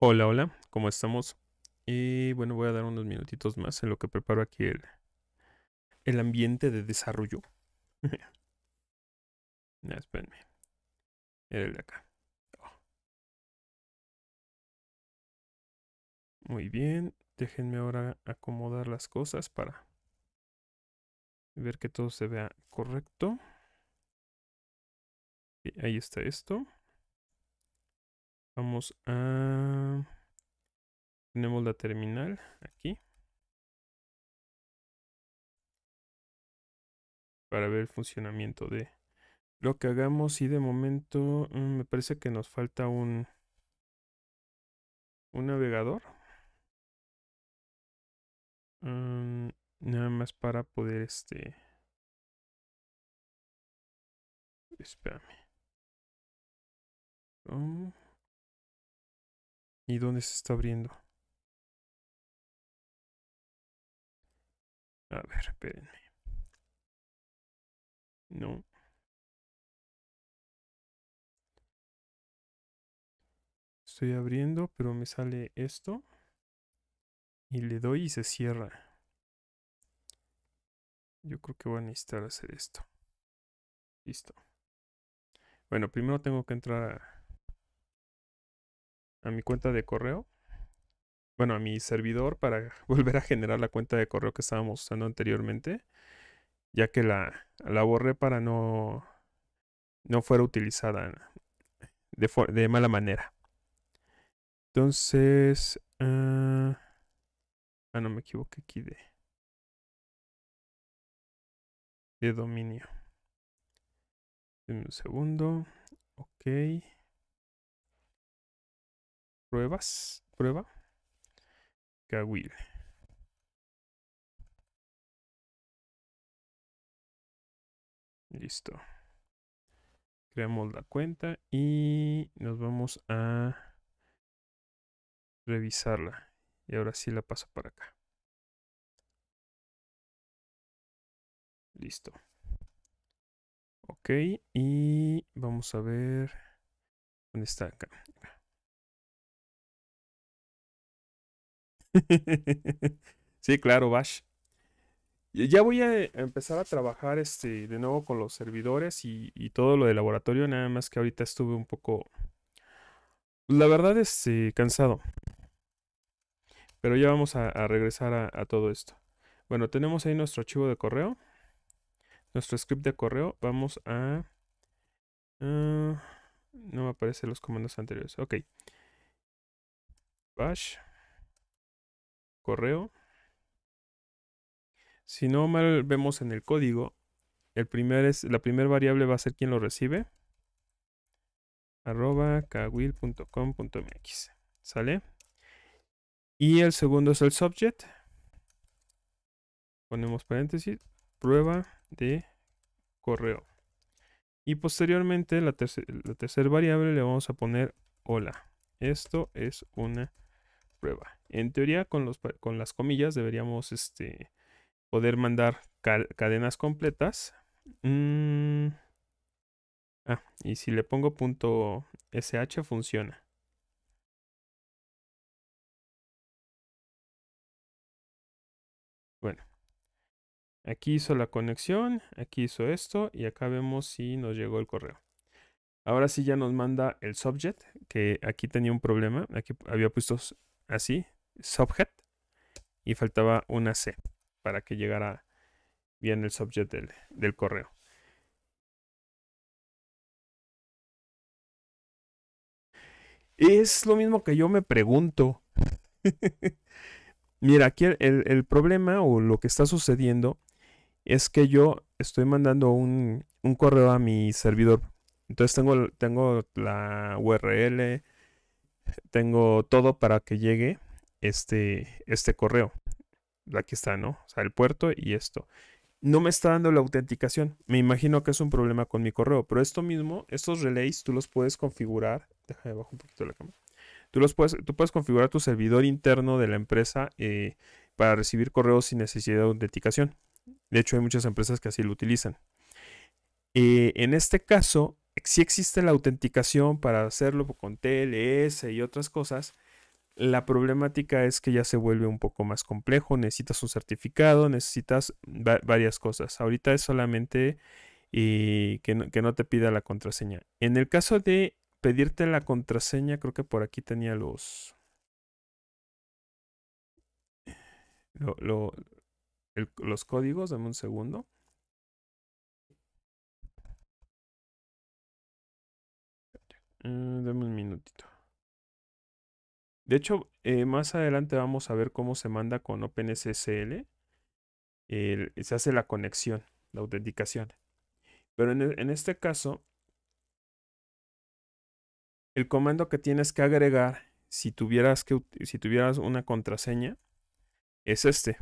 Hola, hola, ¿cómo estamos? Y bueno, voy a dar unos minutitos más en lo que preparo aquí el, ambiente de desarrollo. no, espérenme. el de acá. Oh. Muy bien, déjenme ahora acomodar las cosas para ver que todo se vea correcto. Ahí está esto. Vamos a... Tenemos la terminal aquí. Para ver el funcionamiento de lo que hagamos. Y de momento mm, me parece que nos falta un... Un navegador. Mm, nada más para poder este... Espérame y dónde se está abriendo. A ver, espérenme. No. Estoy abriendo, pero me sale esto. Y le doy y se cierra. Yo creo que voy a necesitar hacer esto. Listo. Bueno, primero tengo que entrar a a mi cuenta de correo. Bueno, a mi servidor para volver a generar la cuenta de correo que estábamos usando anteriormente. Ya que la, la borré para no, no fuera utilizada de, mala manera. Entonces... Ah, ah, no me equivoqué aquí de... De dominio. Un segundo. Ok. Pruebas. Prueba. Kawil. Listo. Creamos la cuenta y nos vamos a revisarla. Y ahora sí la paso para acá. Listo. Ok, y vamos a ver dónde está acá. sí, claro, Bash. Ya voy a eh, empezar a trabajar este, de nuevo con los servidores y, todo lo de laboratorio, nada más que ahorita estuve un poco, la verdad, este, cansado. Pero ya vamos a, regresar a, todo esto. Bueno, tenemos ahí nuestro archivo de correo, nuestro script de correo. Vamos a... Ah, no me aparecen los comandos anteriores. Ok. Bash correo. Si no mal vemos en el código, el es, la primera variable va a ser quien lo recibe. arroba kawil.com.mx. ¿Sale? Y el segundo es el subject. Ponemos paréntesis, prueba de correo. Y posteriormente la tercera variable le vamos a poner hola. Esto es una prueba. En teoría, con, las comillas deberíamos este, poder mandar cadenas completas. Mm. Ah, y si le pongo punto .sh funciona. Bueno, aquí hizo la conexión, aquí hizo esto y acá vemos si nos llegó el correo. Ahora sí ya nos manda el subject, que aquí tenía un problema, aquí había puesto así, Subject y faltaba una C para que llegara bien el subject del, correo. Es lo mismo que yo me pregunto. Mira, aquí el, problema o lo que está sucediendo es que yo estoy mandando un, correo a mi servidor. Entonces tengo, tengo la URL, tengo todo para que llegue este, este correo. Aquí está, ¿no? O sea, el puerto y esto. No me está dando la autenticación. Me imagino que es un problema con mi correo. Pero esto mismo, estos relays, tú los puedes configurar. Déjame bajar un poquito la cámara. Tú, los puedes, tú puedes configurar tu servidor interno de la empresa eh, para recibir correos sin necesidad de autenticación. De hecho, hay muchas empresas que así lo utilizan. Eh, en este caso, si existe la autenticación para hacerlo con TLS y otras cosas la problemática es que ya se vuelve un poco más complejo, necesitas un certificado, necesitas varias cosas. Ahorita es solamente y eh, que, no, te pida la contraseña. En el caso de pedirte la contraseña, creo que por aquí tenía los... los códigos, dame un segundo. Mm, dame un minutito. De hecho, eh, más adelante vamos a ver cómo se manda con OpenSSL. se hace la conexión, la autenticación. Pero e, en, este caso, el comando que tienes que agregar si tuvieras, que, tuvieras una contraseña es este.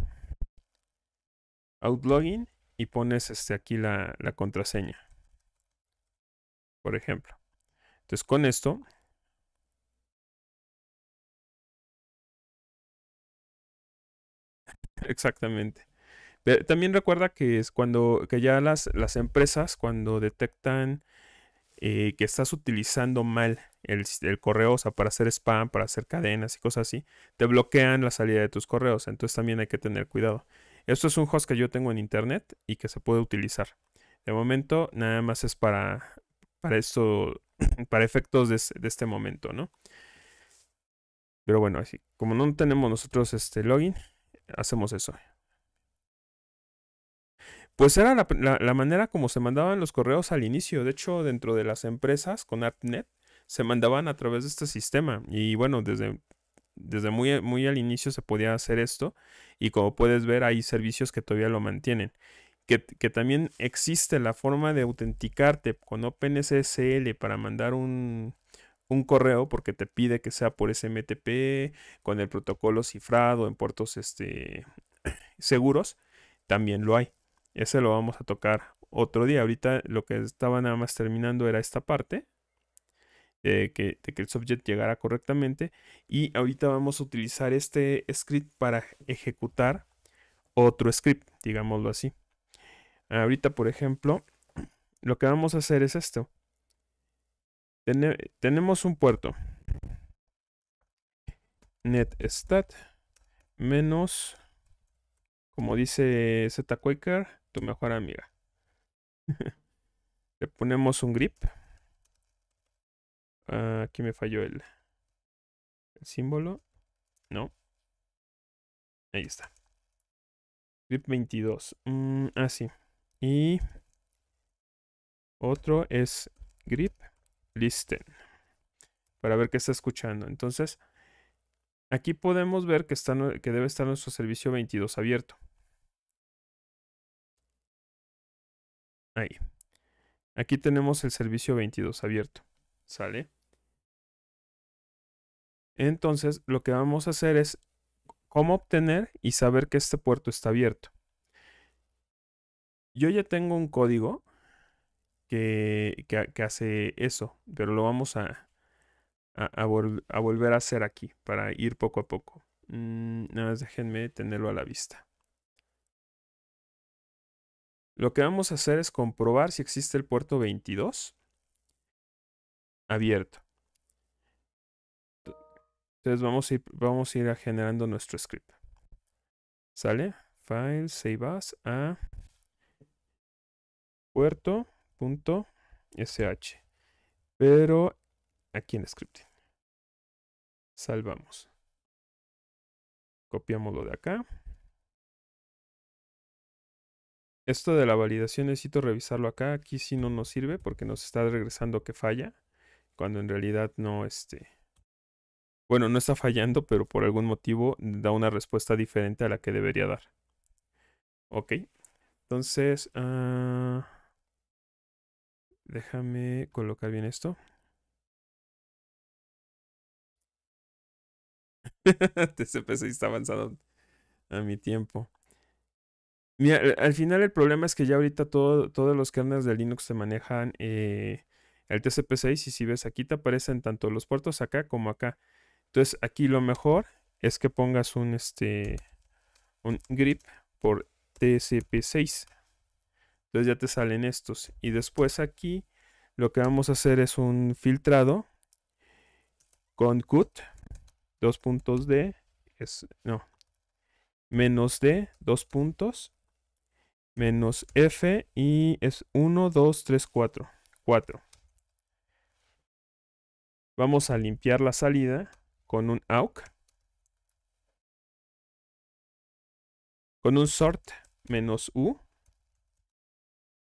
Outlogin y pones este, aquí la, la contraseña. Por ejemplo. Entonces con esto exactamente. Pero también recuerda que es cuando que ya las, las empresas, cuando detectan eh, que estás utilizando mal el, correo, o sea, para hacer spam, para hacer cadenas y cosas así, te bloquean la salida de tus correos. Entonces también hay que tener cuidado. Esto es un host que yo tengo en internet y que se puede utilizar. De momento, nada más es para, para esto, para efectos de, de este momento, ¿no? Pero bueno, así, como no tenemos nosotros este login, hacemos eso. Pues era la, manera como se mandaban los correos al inicio. De hecho, dentro de las empresas con ArtNet se mandaban a través de este sistema. Y bueno, desde, desde muy, muy al inicio se podía hacer esto. Y como puedes ver, hay servicios que todavía lo mantienen. Que, que, también existe la forma de autenticarte con OpenSSL para mandar un, un correo porque te pide que sea por SMTP con el protocolo cifrado en puertos este, seguros, también lo hay. Ese lo vamos a tocar otro día. Ahorita lo que estaba nada más terminando era esta parte. De eh, que, de que, el subject llegara correctamente. Y ahorita vamos a utilizar este script para ejecutar otro script, digámoslo así. Ahorita, por ejemplo, lo que vamos a hacer es esto tenemos un puerto. Netstat menos, como dice Quaker, tu mejor amiga. Le ponemos un grip. Ah, aquí me falló el, símbolo. No. Ahí está. Grip 22. Mm, ah, sí. Y otro es grip listen para ver qué está escuchando. Entonces, aquí podemos ver que, está, que debe estar nuestro servicio 22 abierto. Ahí. Aquí tenemos el servicio 22 abierto. ¿Sale? Entonces, lo que vamos a hacer es cómo obtener y saber que este puerto está abierto. Yo ya tengo un código que, hace eso, pero lo vamos a, a, volver a hacer aquí para ir poco a poco. Mm, nada más déjenme tenerlo a la vista. Lo que vamos a hacer es comprobar si existe el puerto 22 abierto. Entonces vamos a ir, vamos a ir generando nuestro script. ¿Sale? File, save as a puerto .sh. Pero aquí en scripting. Salvamos. Copiamos lo de acá. Esto de la validación necesito revisarlo acá. Aquí si no nos sirve porque nos está regresando que falla. Cuando en realidad no este. Bueno, no está fallando, pero por algún motivo da una respuesta diferente a la que debería dar. Ok. Entonces. Ah, Déjame colocar bien esto. TCP6 está avanzado a mi tiempo. Mira, al final el problema es que ya ahorita todos los kernels de Linux se manejan eh, el TCP6 y si ves aquí te aparecen tanto los puertos acá como acá. Entonces aquí lo mejor es que pongas un, este, un grip por TCP6 entonces ya te salen estos. Y después aquí lo que vamos a hacer es un filtrado con cut, dos puntos de, es, no, menos de, dos puntos, menos f y es 1, 2, 3, 4, 4. Vamos a limpiar la salida con un AUC. Con un sort menos U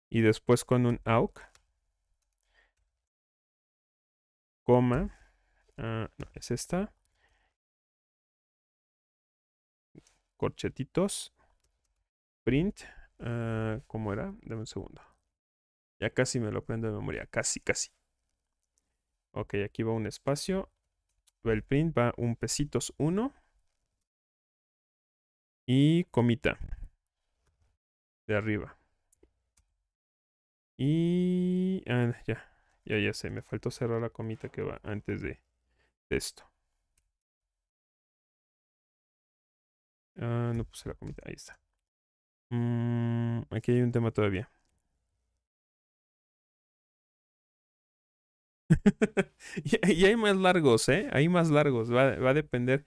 y después con un AUC, coma, ah, no, es esta, corchetitos, print, ah, ¿cómo era? Dame un segundo. Ya casi me lo prendo de memoria, casi, casi. Ok, aquí va un espacio, el print va un pesitos 1 y comita de arriba. Y ah, ya, ya, ya sé, me faltó cerrar la comita que va antes de, esto. Ah, no puse la comita, ahí está. Mm, aquí hay un tema todavía. y, hay más largos, ¿eh? Hay más largos. Va, va a depender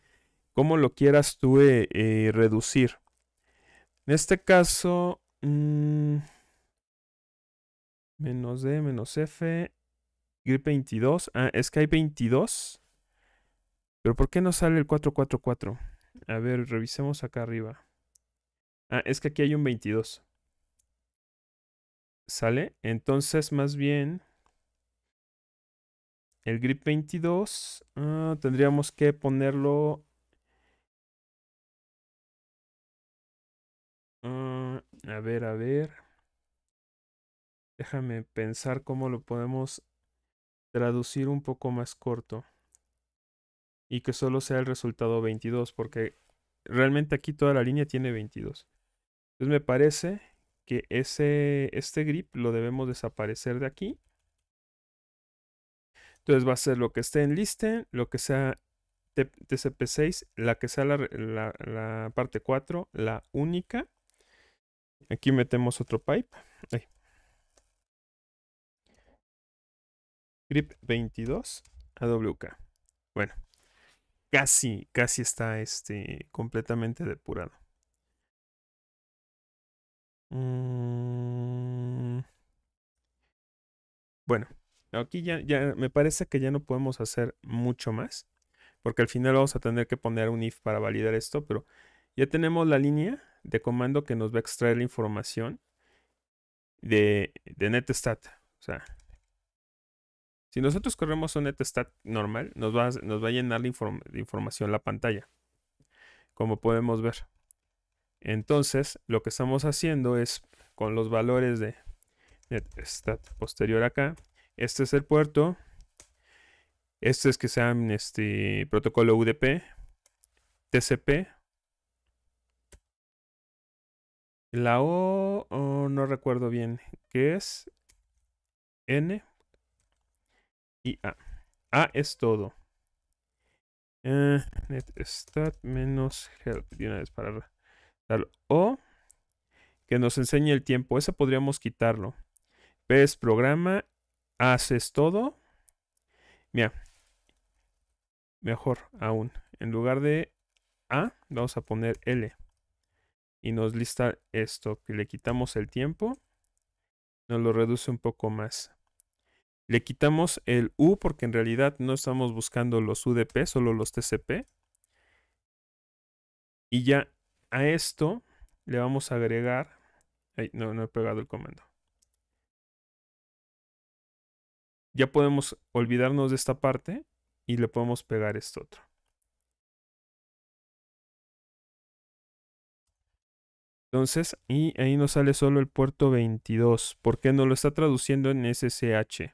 cómo lo quieras tú eh, eh, reducir. En este caso, mm, Menos D, menos F. Grip 22. Ah, es que hay 22. Pero ¿por qué no sale el 444? A ver, revisemos acá arriba. Ah, es que aquí hay un 22. ¿Sale? Entonces, más bien... El grip 22 ah, tendríamos que ponerlo... Ah, a ver, a ver. Déjame pensar cómo lo podemos traducir un poco más corto. Y que solo sea el resultado 22, porque realmente aquí toda la línea tiene 22. Entonces me parece que este grip lo debemos desaparecer de aquí. Entonces va a ser lo que esté en listen, lo que sea TCP6, la que sea la parte 4, la única. Aquí metemos otro pipe. Grip22 AWK. Bueno, casi, casi está este, completamente depurado. Mm. Bueno, aquí ya, ya me parece que ya no podemos hacer mucho más. Porque al final vamos a tener que poner un if para validar esto. Pero ya tenemos la línea de comando que nos va a extraer la información de, de NetStat. O sea, si nosotros corremos un netstat normal, nos va, nos va a llenar de, información la pantalla, como podemos ver. Entonces, lo que estamos haciendo es, con los valores de netstat posterior acá, este es el puerto, este es que sea este protocolo UDP, TCP, la O oh, no recuerdo bien qué es, N, y A. A es todo. Eh, netstat menos help. De una vez para tal. O que nos enseñe el tiempo. Ese podríamos quitarlo. ves programa. Haces todo. Mira. Mejor aún. En lugar de A, vamos a poner L. Y nos lista esto. Que le quitamos el tiempo. Nos lo reduce un poco más. Le quitamos el U porque en realidad no estamos buscando los UDP, solo los TCP. Y ya a esto le vamos a agregar... no, no he pegado el comando. Ya podemos olvidarnos de esta parte y le podemos pegar esto otro. Entonces, y ahí nos sale solo el puerto 22, porque no lo está traduciendo en SSH.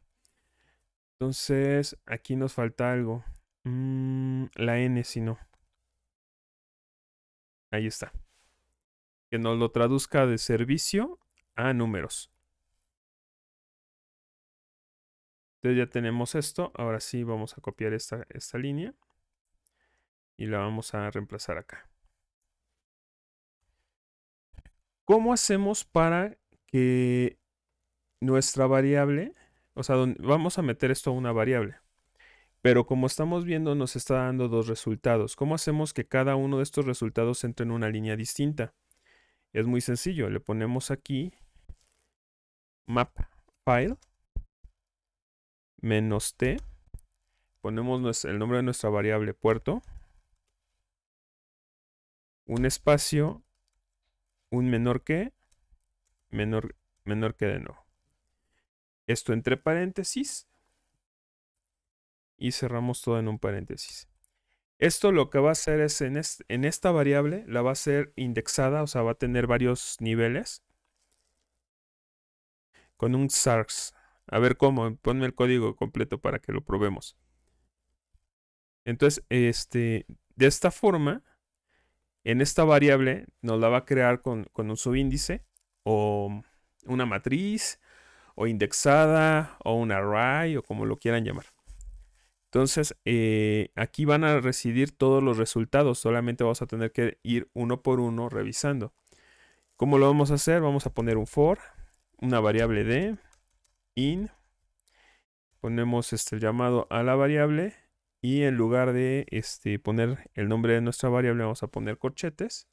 Entonces, aquí nos falta algo. Mm, la N, si no. Ahí está. Que nos lo traduzca de servicio a números. Entonces ya tenemos esto. Ahora sí vamos a copiar esta, esta línea. Y la vamos a reemplazar acá. ¿Cómo hacemos para que nuestra variable o sea, vamos a meter esto a una variable. Pero como estamos viendo, nos está dando dos resultados. ¿Cómo hacemos que cada uno de estos resultados entre en una línea distinta? Es muy sencillo. Le ponemos aquí map file menos t. Ponemos el nombre de nuestra variable puerto. Un espacio, un menor que, menor, menor que de no esto entre paréntesis y cerramos todo en un paréntesis. Esto lo que va a hacer es en, esta variable la va a ser indexada, o sea, va a tener varios niveles con un SARS. A ver cómo, ponme el código completo para que lo probemos. Entonces, este, de esta forma, en esta variable nos la va a crear con un subíndice o una matriz o indexada o un array o como lo quieran llamar. Entonces eh, aquí van a residir todos los resultados, solamente vamos a tener que ir uno por uno revisando. ¿Cómo lo vamos a hacer? Vamos a poner un for, una variable de in, ponemos este llamado a la variable y en lugar de este, poner el nombre de nuestra variable vamos a poner corchetes,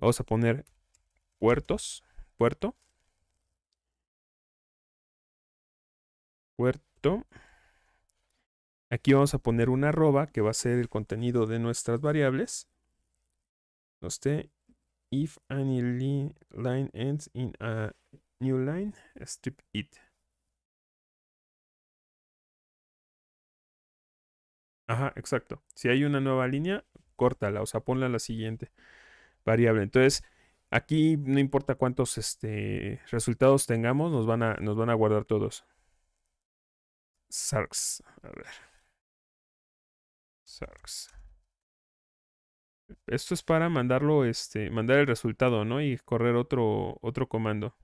vamos a poner puertos, puerto, puerto. Aquí vamos a poner una arroba que va a ser el contenido de nuestras variables. No if any line ends in a new line, strip it. Ajá, exacto. Si hay una nueva línea, córtala, o sea, ponla a la siguiente variable. Entonces, aquí no importa cuántos este, resultados tengamos, nos van, a, nos van a guardar todos. Sarks. A ver. Esto es para mandarlo, este, mandar el resultado, ¿no? Y correr otro, otro comando.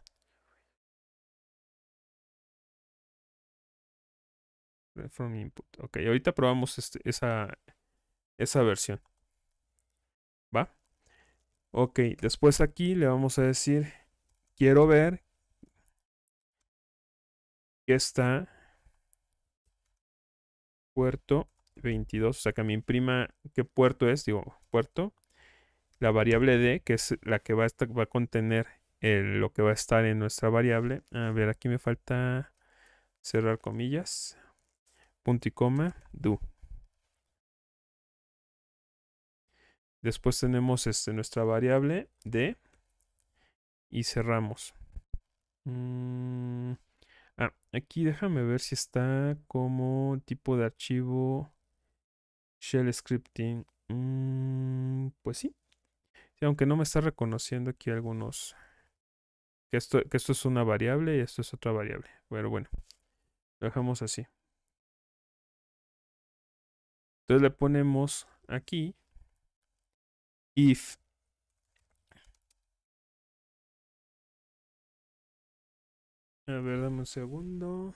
From input. Ok, ahorita probamos este, esa, esa versión. ¿Va? Ok, después aquí le vamos a decir, quiero ver que está puerto 22, o sea que me imprima qué puerto es, digo, puerto, la variable d, que es la que va a, estar, va a contener lo que va a estar en nuestra variable. A ver, aquí me falta cerrar comillas, punto y coma, do. Después tenemos este, nuestra variable d y cerramos. Mm. Ah, aquí déjame ver si está como tipo de archivo shell scripting. Mm, pues sí. Aunque no me está reconociendo aquí algunos. Que esto, que esto es una variable y esto es otra variable. Pero bueno, lo dejamos así. Entonces le ponemos aquí if A ver, dame un segundo.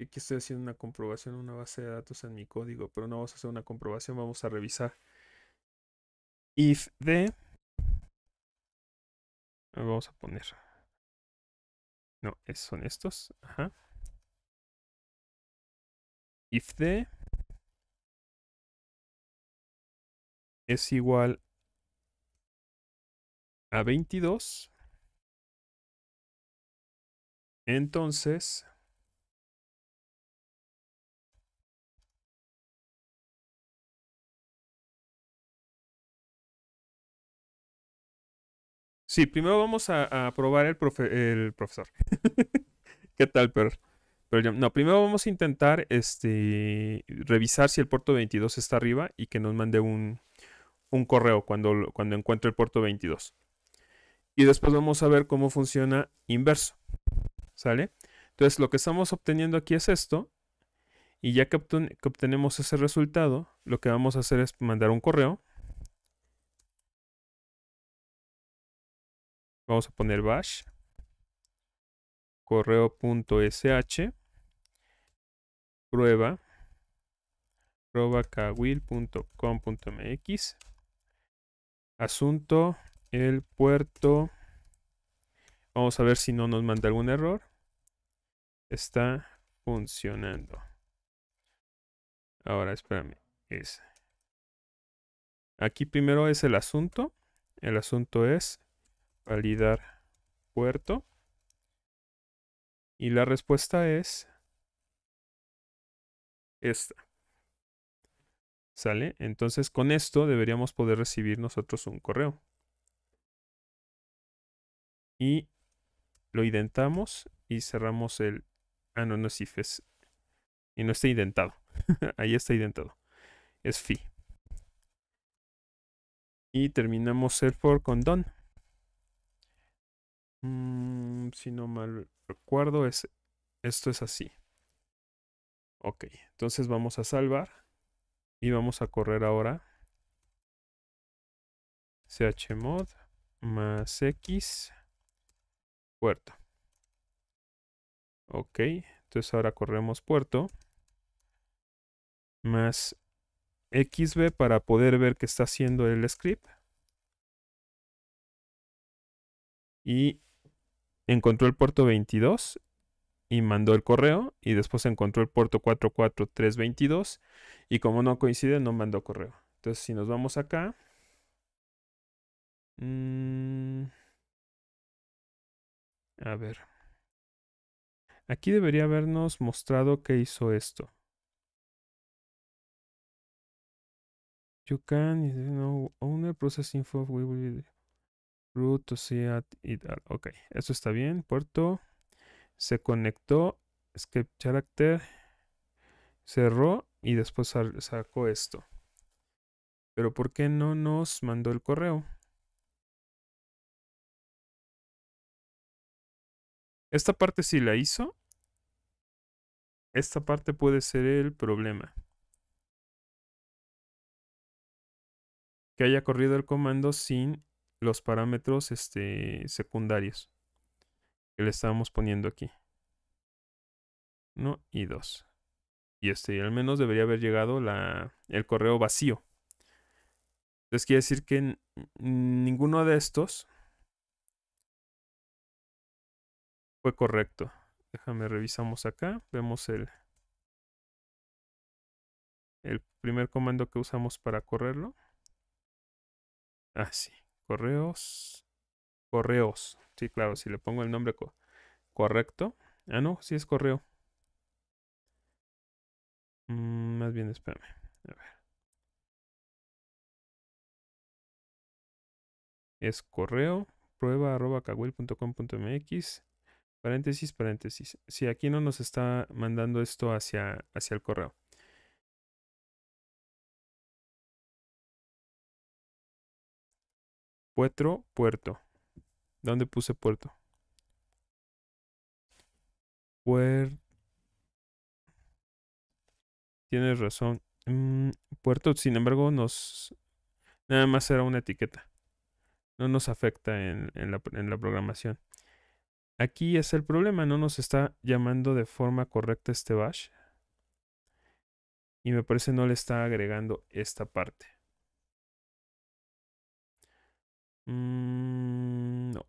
Aquí estoy haciendo una comprobación, una base de datos en mi código, pero no vamos a hacer una comprobación, vamos a revisar. If de... Vamos a poner. No, son estos. Ajá. If de... Es igual a 22. Entonces, Sí, primero vamos a, probar el, el profesor. ¿Qué tal, pero, no, primero vamos a intentar este, revisar si el puerto 22 está arriba y que nos mande un, correo cuando encuentre el puerto 22. Y después vamos a ver cómo funciona inverso. Entonces lo que estamos obteniendo aquí es esto. Y ya que, obtenemos ese resultado, lo que vamos a hacer es mandar un correo. Vamos a poner bash correo.sh prueba mx asunto el puerto vamos a ver si no nos manda algún error está funcionando. Ahora, espérame. Es. Aquí primero es el asunto. El asunto es validar puerto. Y la respuesta es esta. ¿Sale? Entonces con esto deberíamos poder recibir nosotros un correo. Y lo identamos y cerramos el Ah, no, no es if, es... Y no está indentado. Ahí está indentado. Es fi. Y terminamos el for con don. Mm, si no mal recuerdo, es, esto es así. Ok, entonces vamos a salvar. Y vamos a correr ahora. chmod más x puerto. Ok, entonces ahora corremos puerto más XB para poder ver qué está haciendo el script. Y encontró el puerto 22 y mandó el correo y después encontró el puerto 44322 y como no coincide no mandó correo. Entonces si nos vamos acá. Mm, a ver. Aquí debería habernos mostrado que hizo esto. You can, owner process root to see at Ok, eso está bien. Puerto se conectó, escape character, cerró y después sacó esto. Pero ¿por qué no nos mandó el correo? Esta parte si la hizo, esta parte puede ser el problema. Que haya corrido el comando sin los parámetros este, secundarios que le estábamos poniendo aquí. 1 y 2. Y este, al menos debería haber llegado el correo vacío. Entonces quiere decir que ninguno de estos fue correcto. Déjame revisamos acá. Vemos el, el primer comando que usamos para correrlo. Ah, Correos. Correos. Sí, claro, si le pongo el nombre correcto. Ah, no, sí es correo. Mm, más bien, espérame. A ver. Es correo prueba arroba .com .mx. Paréntesis, paréntesis. Si aquí no nos está mandando esto hacia, hacia el correo. Puerto, puerto. ¿Dónde puse puerto? Puerto. Tienes razón. Mm, puerto, sin embargo, nos... Nada más era una etiqueta. No nos afecta en la programación. Aquí es el problema, no nos está llamando de forma correcta este bash. Y me parece no le está agregando esta parte. Mm, no.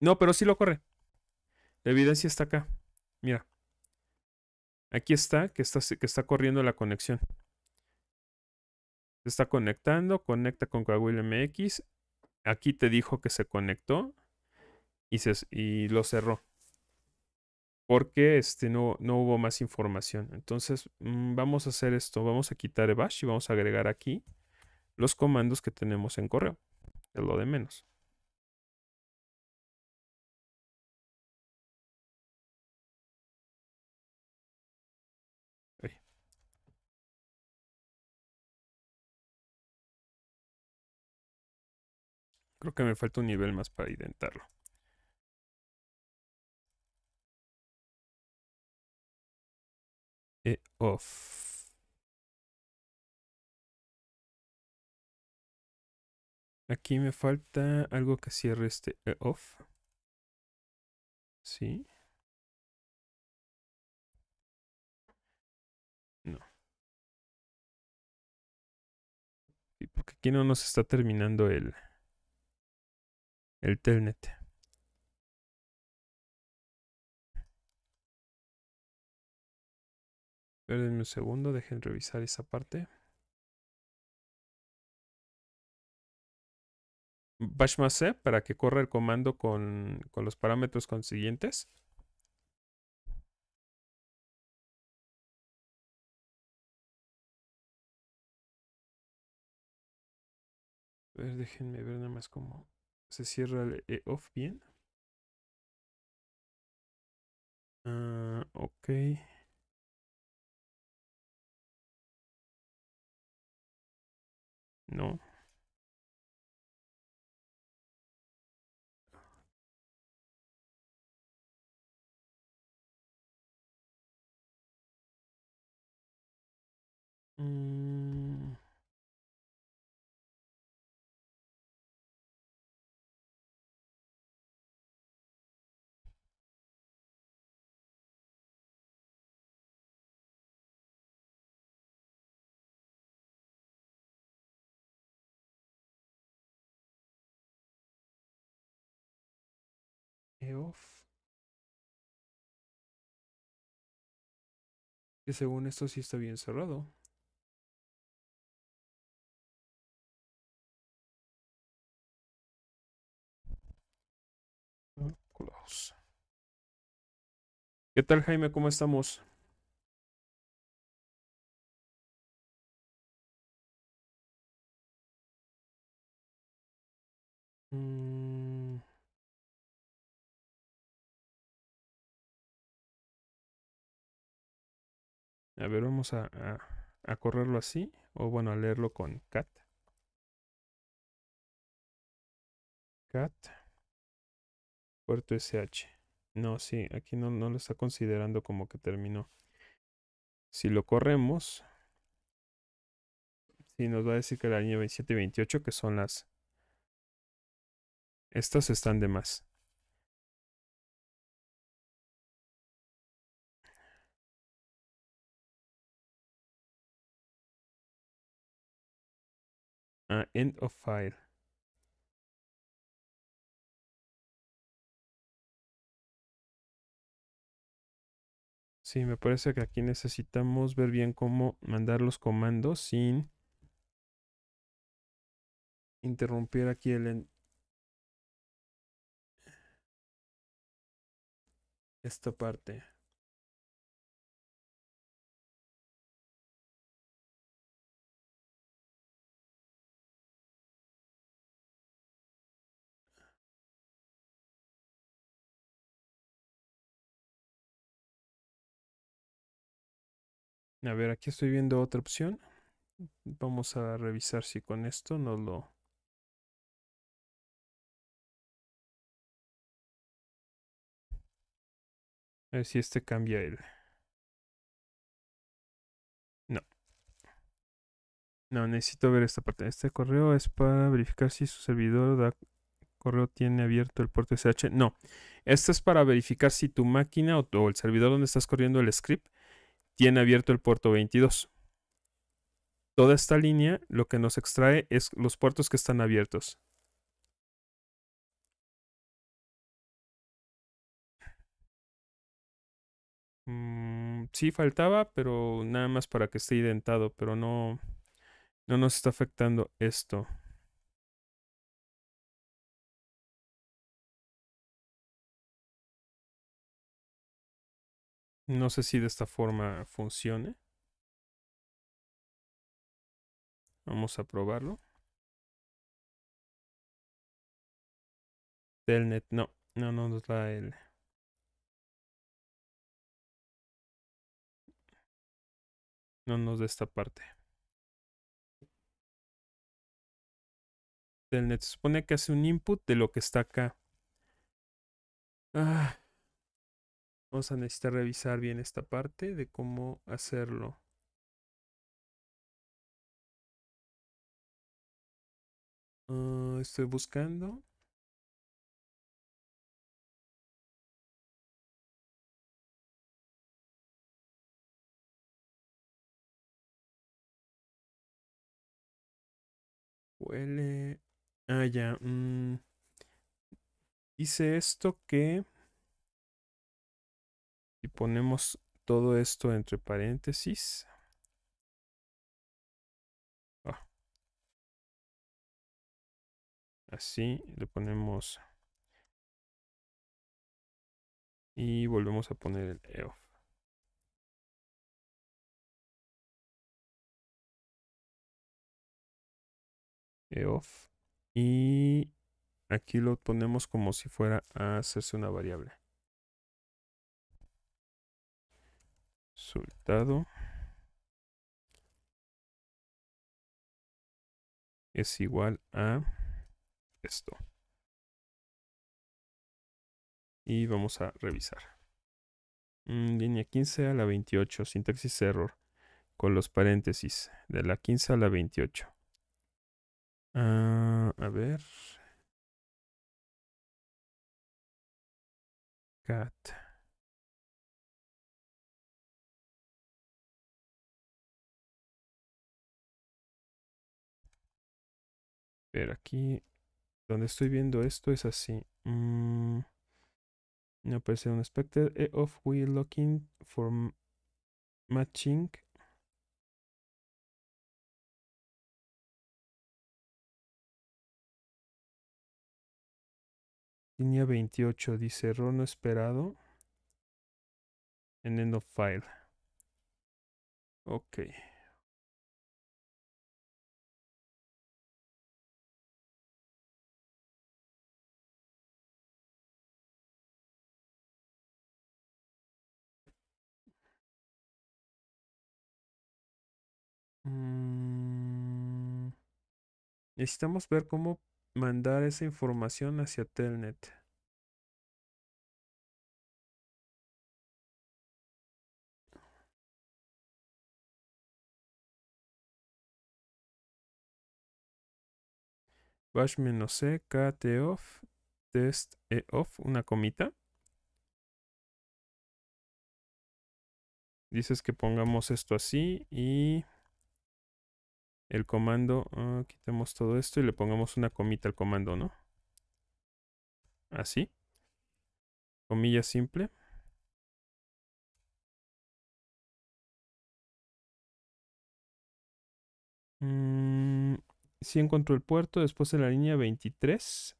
No, pero sí lo corre. La evidencia está acá. Mira. Aquí está que, está, que está corriendo la conexión. Se está conectando, conecta con Coahuila Aquí te dijo que se conectó y, lo cerró. Porque este, no, hubo más información. Entonces mm, vamos a hacer esto. Vamos a quitar el bash y vamos a agregar aquí los comandos que tenemos en correo. Es lo de menos. Creo que me falta un nivel más para identarlo off. Aquí me falta algo que cierre este eh, off. Sí. No. porque aquí no nos está terminando el el telnet. Espérenme un segundo, dejen revisar esa parte. más C e para que corra el comando con, los parámetros consiguientes. ver, déjenme ver nada más cómo se cierra el e off bien. Ah, ok. Não. Hum... Eh, que según esto sí está bien cerrado. ¿Qué tal Jaime? ¿Cómo estamos? Mm. A ver, vamos a, a, correrlo así. O bueno, a leerlo con cat. Cat. Puerto SH. No, sí, aquí no, no lo está considerando como que terminó. Si lo corremos, sí nos va a decir que la línea 27 y 28, que son las... Estas están de más. a ah, end of file. Sí, me parece que aquí necesitamos ver bien cómo mandar los comandos sin interrumpir aquí el... esta parte. A ver, aquí estoy viendo otra opción. Vamos a revisar si con esto no lo... A ver si este cambia el... No. No, necesito ver esta parte. Este correo es para verificar si su servidor correo tiene abierto el puerto SH. No, esto es para verificar si tu máquina o, el servidor donde estás corriendo el script tiene abierto el puerto 22. Toda esta línea lo que nos extrae es los puertos que están abiertos. Mm, sí faltaba, pero nada más para que esté identado, pero no, no nos está afectando esto. No sé si de esta forma funcione. Vamos a probarlo. Telnet, no, no, no nos da el... No nos da esta parte. Telnet supone que hace un input de lo que está acá. Ah. Vamos a necesitar revisar bien esta parte de cómo hacerlo. Ah, estoy buscando. Huele. Ah, ya. Mm. Dice esto que y ponemos todo esto entre paréntesis. Ah. Así le ponemos y volvemos a poner el EOF. EOF. Y aquí lo ponemos como si fuera a hacerse una variable. resultado es igual a esto. Y vamos a revisar. Mm, línea 15 a la 28, sintaxis error, con los paréntesis, de la 15 a la 28. Ah, a ver. Cat. Pero aquí donde estoy viendo esto es así. Mm. No parece un Spectre e of we looking for matching. Línea 28 dice error no esperado. En end of file. Ok. Mm, necesitamos ver cómo mandar esa información hacia Telnet. bash -c off test e off una comita. Dices que pongamos esto así y el comando, ah, quitemos quitamos todo esto y le pongamos una comita al comando, ¿no? Así. Comilla simple. Mm, si encontró el puerto, después en la línea 23.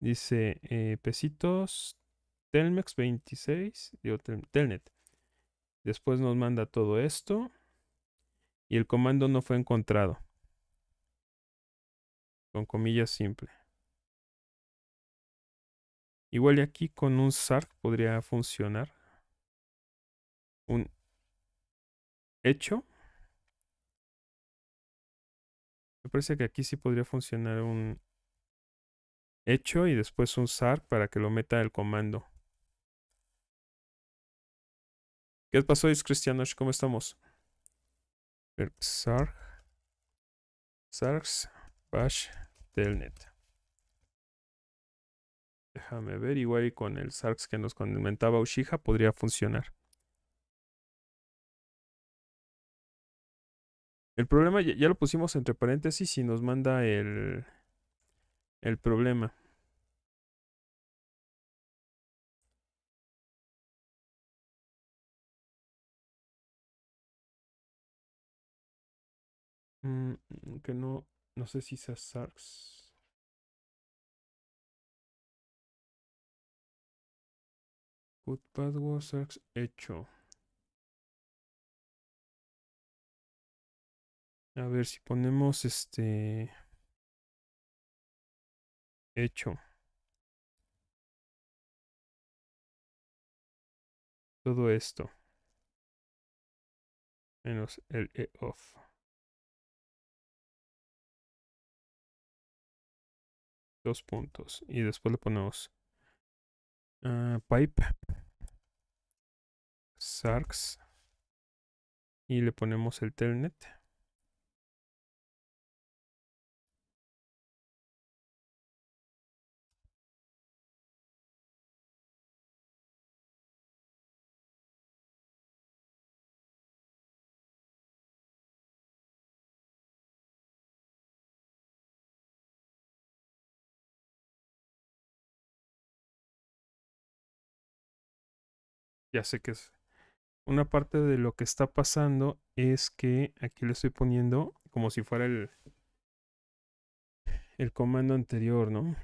Dice eh, pesitos Telmex 26, digo Telnet. Después nos manda todo esto y el comando no fue encontrado. Con comillas simple. Igual y aquí con un SARC podría funcionar. Un hecho. Me parece que aquí sí podría funcionar un hecho y después un SARC para que lo meta el comando. ¿Qué pasó, Cristianos? ¿Cómo estamos? sarg sargs bash telnet déjame ver igual con el sargs que nos comentaba Ushija podría funcionar el problema ya, lo pusimos entre paréntesis y nos manda el el problema Mm, mm, que no, no sé si sea Sarks. Good Bad hecho. A ver si ponemos este hecho. Todo esto. Menos el e off. dos puntos. Y después le ponemos eh, pipe sarx y le ponemos el telnet. ya sé que es una parte de lo que está pasando es que aquí le estoy poniendo como si fuera el, el comando anterior, ¿no?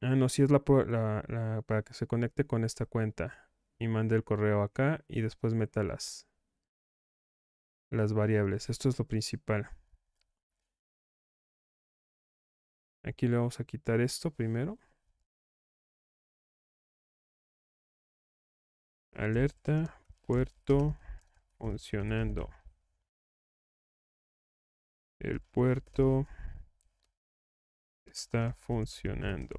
Ah, no, si es la, para que se conecte con esta cuenta y mande el correo acá y después meta las, las variables. Esto es lo principal. Aquí le vamos a quitar esto primero. Alerta puerto funcionando. El puerto está funcionando.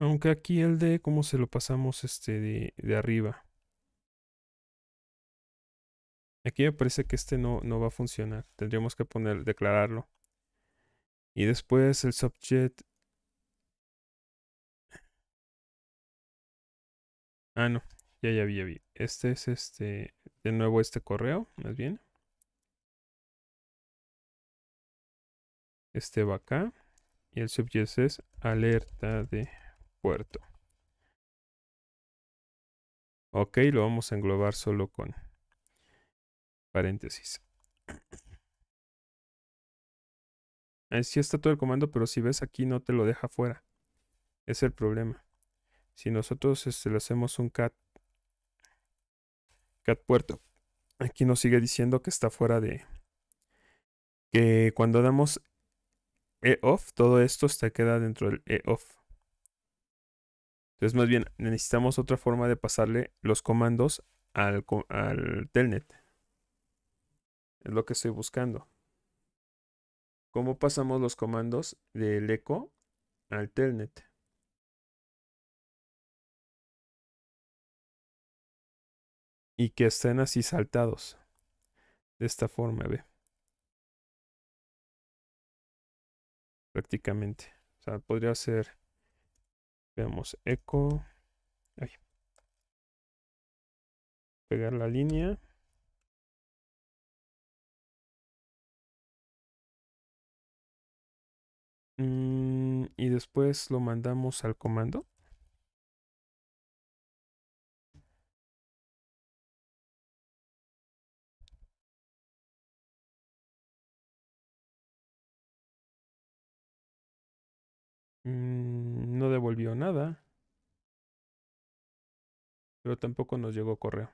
Aunque aquí el de como se lo pasamos este de, de arriba. Aquí me parece que este no, no va a funcionar. Tendríamos que poner, declararlo. Y después el subject Ah, no. Ya, ya vi, ya vi. Este es este. De nuevo este correo, más bien. Este va acá. Y el subject es alerta de puerto. Ok, lo vamos a englobar solo con paréntesis. Así está todo el comando, pero si ves aquí no te lo deja fuera. Es el problema si nosotros este, le hacemos un cat, cat puerto, aquí nos sigue diciendo que está fuera de, que cuando damos E off, todo esto está queda dentro del E off. Entonces, más bien, necesitamos otra forma de pasarle los comandos al, al telnet. Es lo que estoy buscando. ¿Cómo pasamos los comandos del eco al telnet? y que estén así saltados. De esta forma, ve. Prácticamente. O sea, podría ser, veamos, eco. Pegar la línea. Mm, y después lo mandamos al comando. Mm, no devolvió nada. Pero tampoco nos llegó correo.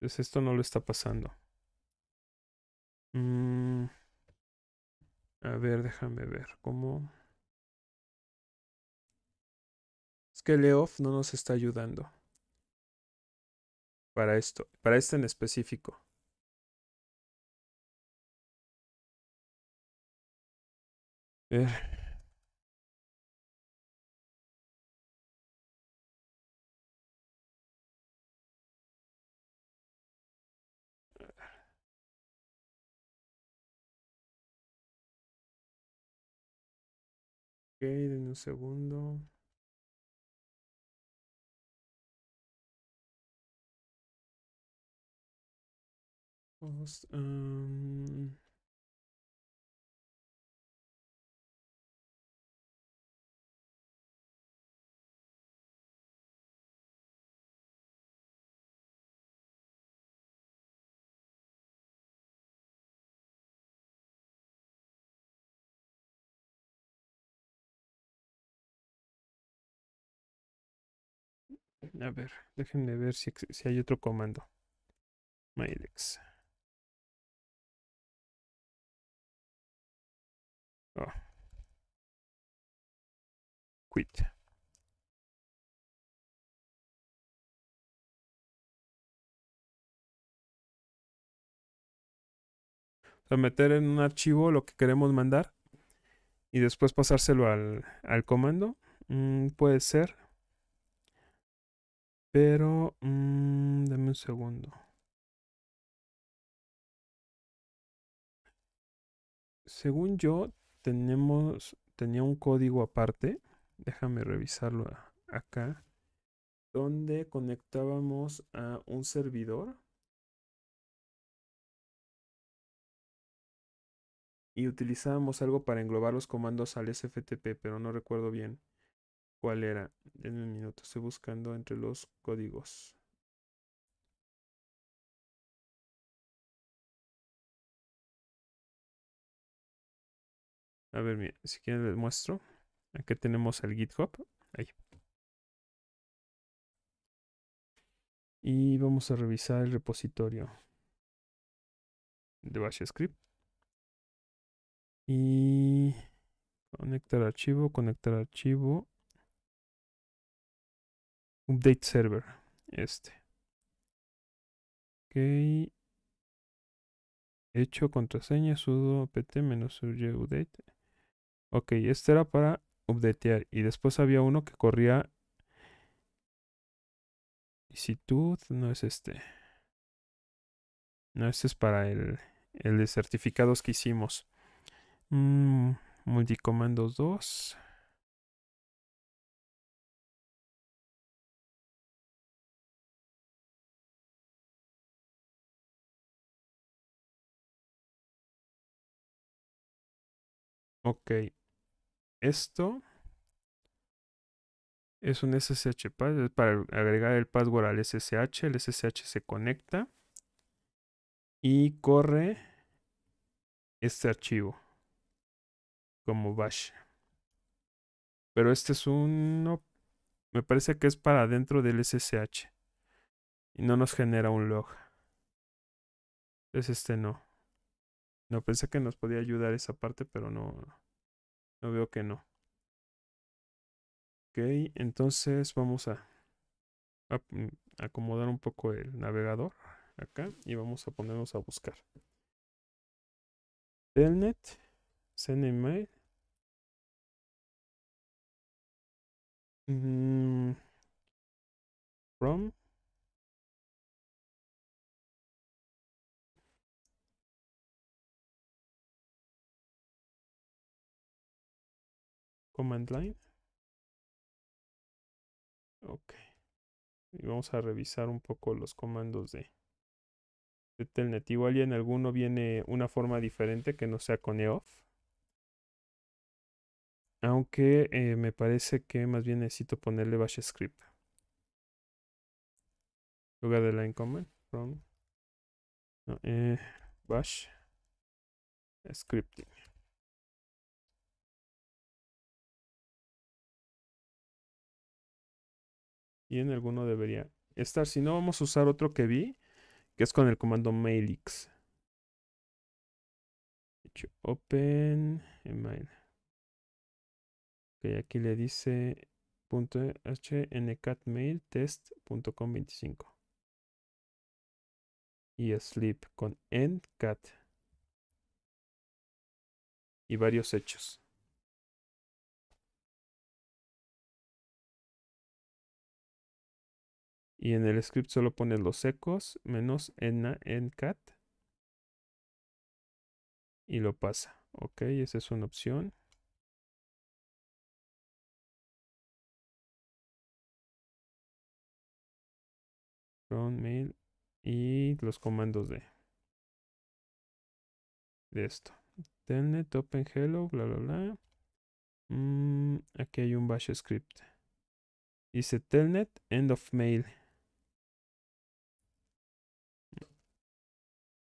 Entonces esto no lo está pasando. Mm. a ver, déjame ver cómo... Es que Leof no nos está ayudando. Para esto, para este en específico. ver. Ok, en un segundo. Post, A ver, déjenme ver si, hay otro comando. Mylex. Oh. Quit. O meter en un archivo lo que queremos mandar y después pasárselo al, comando. Mm, puede ser. Pero, mm, dame un segundo. Según yo, tenemos, tenía un código aparte. Déjame revisarlo acá. Donde conectábamos a un servidor. Y utilizábamos algo para englobar los comandos al SFTP, pero no recuerdo bien cuál era. En un minuto, estoy buscando entre los códigos. A ver, si quieren les muestro. Aquí tenemos el GitHub. Ahí. Y vamos a revisar el repositorio de Bash Script. Y conectar archivo, conectar archivo. Update server. Este. Ok. Hecho contraseña sudo apt-update. Ok, este era para updatear. Y después había uno que corría. Licitud, no es este. No, este es para el, el de certificados que hicimos. Mm, multicomandos 2. Ok. Esto es un SSH para agregar el password al SSH. El SSH se conecta y corre este archivo como bash. Pero este es uno, me parece que es para dentro del SSH y no nos genera un log. Entonces este no. No pensé que nos podía ayudar esa parte, pero no, no veo que no. Ok, entonces vamos a, mm, acomodar un poco el navegador acá y vamos a ponernos a buscar. Telnet, send email. Mm, command line. Ok. Y vamos a revisar un poco los comandos de, de Telnet. Igual en alguno viene una forma diferente que no sea con EOF. Aunque eh, me parece que más bien necesito ponerle bash script. Lugar de line command. From, eh, bash scripting. Y en alguno debería estar. Si no, vamos a usar otro que vi, que es con el comando mailix. Open email. Ok, aquí le dice testcom 25 y sleep con endcat y varios hechos. Y en el script solo pones los secos menos en cat Y lo pasa. Ok, esa es una opción. run mail y los comandos de, de esto. Telnet, open hello, bla, bla, bla. Mm, aquí hay un bash script. Dice telnet, end of mail.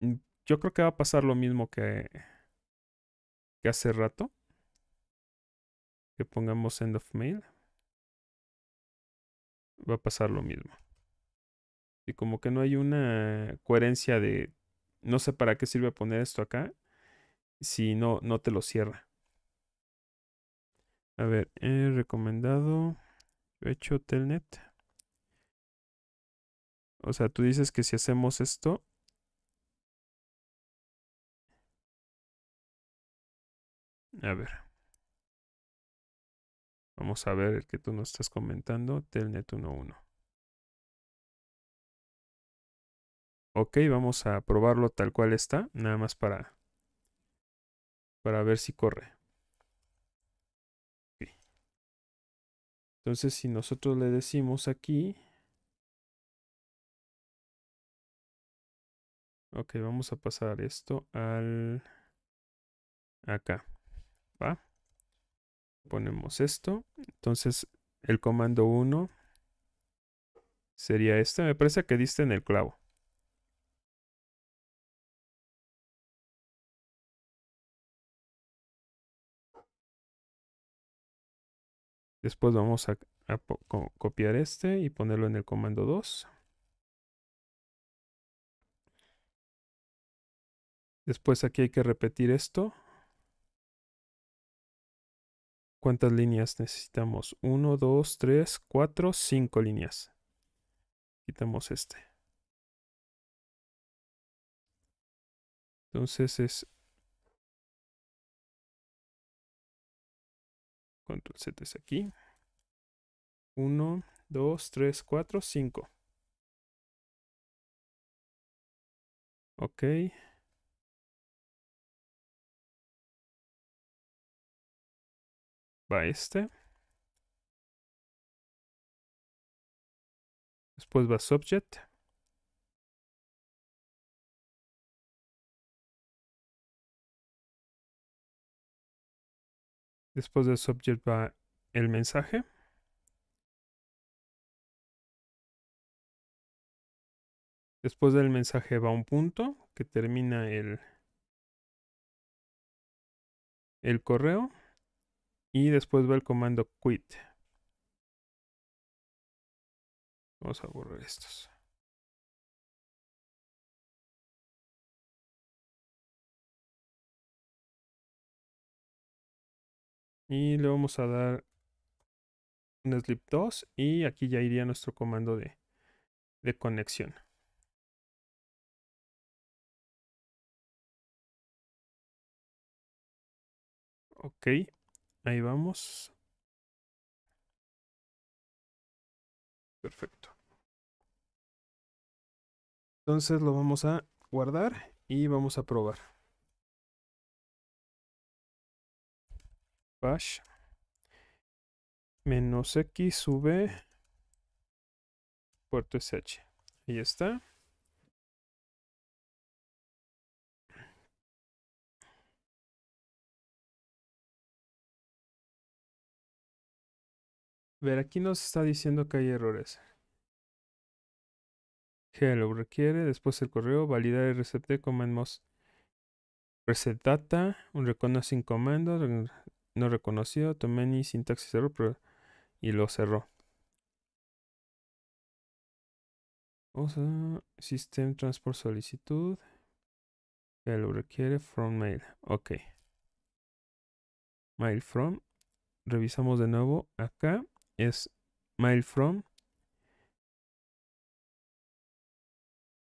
Mm, yo creo que va a pasar lo mismo que, que hace rato. Que pongamos end of mail. Va a pasar lo mismo. Y como que no hay una coherencia de no sé para qué sirve poner esto acá si no, no te lo cierra. A ver, he recomendado. he hecho telnet. O sea, tú dices que si hacemos esto, A ver. Vamos a ver el que tú nos estás comentando, Telnet 1.1. Ok, vamos a probarlo tal cual está, nada más para, para ver si corre. Entonces, si nosotros le decimos aquí... Ok, vamos a pasar esto al... Acá. Ponemos esto. Entonces, el comando 1 sería este. Me parece que diste en el clavo. Después vamos a, copiar este y ponerlo en el comando 2. Después aquí hay que repetir esto. ¿Cuántas líneas necesitamos? 1, 2, 3, 4, 5 líneas. Quitamos este. Entonces es control Z es aquí. 1, 2, 3, 4, 5. Ok. Va este. Después va subject. Después de subject va el mensaje. Después del mensaje va un punto que termina el, el correo. Y después va el comando quit. Vamos a borrar estos. Y le vamos a dar un slip 2 y aquí ya iría nuestro comando de, de conexión. Ok, Ahí vamos. Perfecto. Entonces lo vamos a guardar y vamos a probar. Bash menos x sube puerto sh. Ahí está. ver, aquí nos está diciendo que hay errores. Hello requiere, después el correo, validar el RCT command reset data, un reconocing comando, no reconocido, too many, sintaxis error y lo cerró. System Transport Solicitud. Que requiere from mail. Ok. Mail from. Revisamos de nuevo acá es mail from.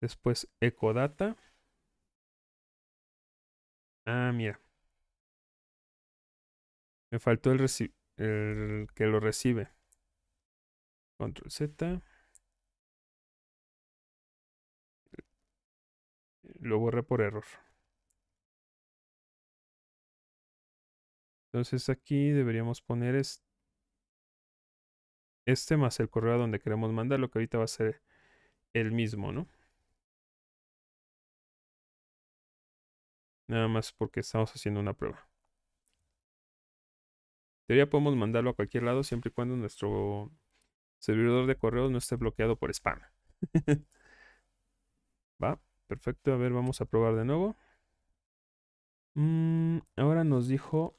Después data. Ah, mira. Me faltó el, el que lo recibe. Control Z. Lo borré por error. Entonces aquí deberíamos poner este este más el correo donde queremos mandarlo, que ahorita va a ser el mismo, ¿no? Nada más porque estamos haciendo una prueba. En teoría podemos mandarlo a cualquier lado siempre y cuando nuestro servidor de correos no esté bloqueado por spam. va, perfecto. A ver, vamos a probar de nuevo. Mm, ahora nos dijo,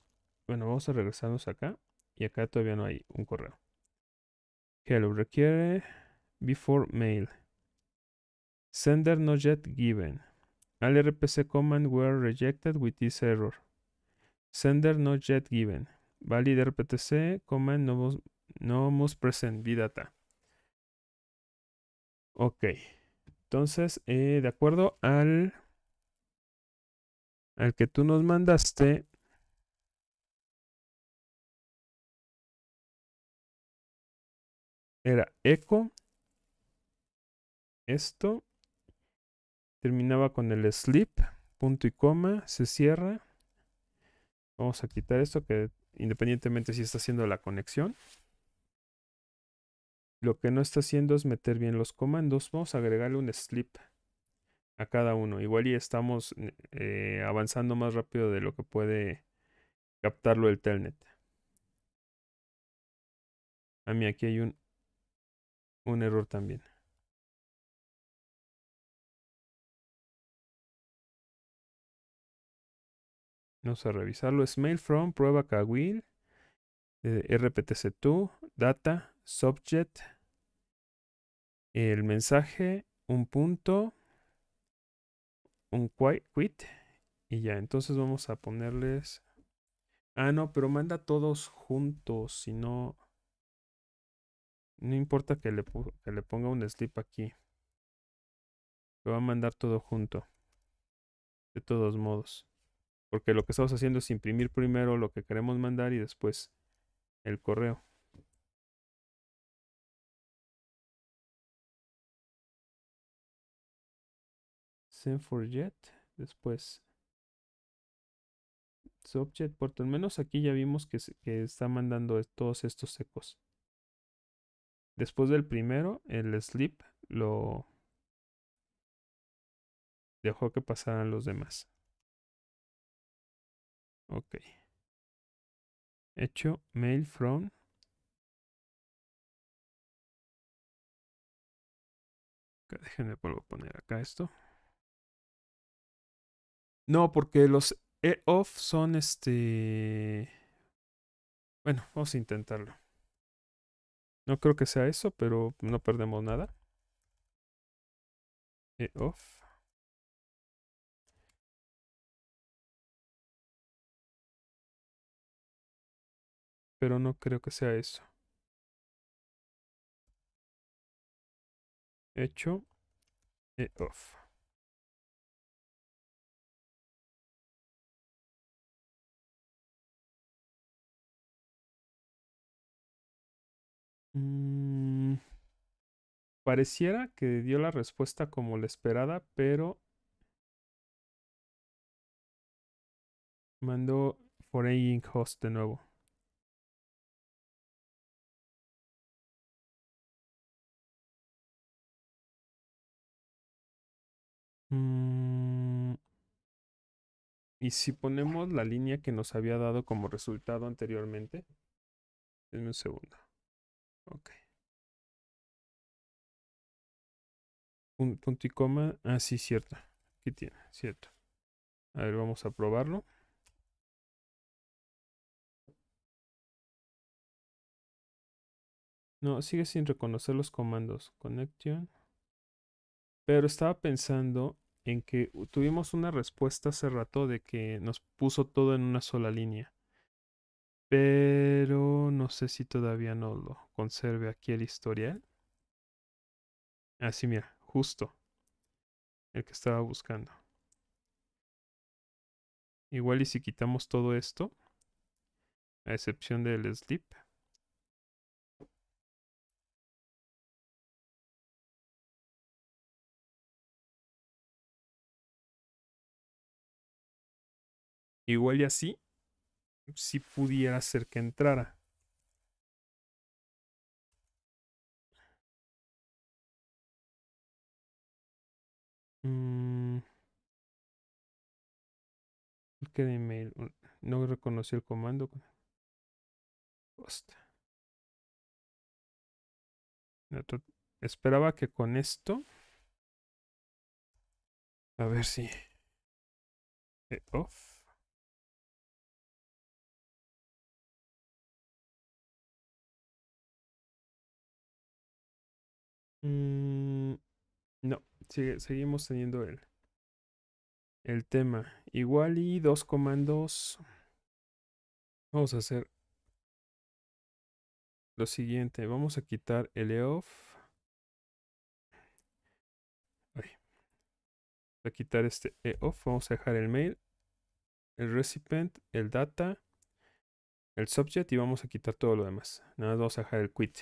bueno, vamos a regresarnos acá y acá todavía no hay un correo. Hello requiere before mail. Sender not yet given. All RPC command were rejected with this error. Sender not yet given. Valid RPTC command no most no present Vidata. data. Ok. Entonces, eh, de acuerdo al, al que tú nos mandaste, Era eco. Esto. Terminaba con el sleep. Punto y coma. Se cierra. Vamos a quitar esto que independientemente si está haciendo la conexión. Lo que no está haciendo es meter bien los comandos. Vamos a agregarle un slip a cada uno. Igual y estamos eh, avanzando más rápido de lo que puede captarlo el telnet. A mí aquí hay un un error también. Vamos a revisarlo. Es mail from, prueba Kawil, eh, RPTC2, data, subject, el mensaje, un punto, un quit y ya. Entonces vamos a ponerles... Ah, no, pero manda todos juntos, si no... No importa que le, que le ponga un slip aquí. Lo va a mandar todo junto. De todos modos. Porque lo que estamos haciendo es imprimir primero lo que queremos mandar y después el correo. Send for jet. Después subject, Por lo menos aquí ya vimos que, que está mandando todos estos ecos. Después del primero, el sleep lo dejó que pasaran los demás. Ok. Hecho mail from déjenme vuelvo poner acá esto. No, porque los e off son este. Bueno, vamos a intentarlo. No creo que sea eso, pero no perdemos nada. E off. Pero no creo que sea eso. Hecho. E off. Mm, pareciera que dio la respuesta como la esperada, pero mandó Foreign Host de nuevo. Mm, y si ponemos la línea que nos había dado como resultado anteriormente, en un segundo. Ok. Un punto y coma. Ah, sí, cierto. Aquí tiene, cierto. A ver, vamos a probarlo. No, sigue sin reconocer los comandos. Connection. Pero estaba pensando en que tuvimos una respuesta hace rato de que nos puso todo en una sola línea. Pero no sé si todavía no lo conserve aquí el historial. Así, ah, mira, justo. El que estaba buscando. Igual y si quitamos todo esto, a excepción del slip. Igual y así si pudiera ser que entrara. Mm. ¿Qué email? Mm, no reconocí el comando. Esperaba que con esto. A ver si. Eh, off. Oh. Mm, no, seguimos teniendo el, el tema. Igual y dos comandos. Vamos a hacer lo siguiente. Vamos a quitar el off, vamos a quitar este off, Vamos a dejar el mail, el recipient, el data, el subject y vamos a quitar todo lo demás. Nada más vamos a dejar el quit.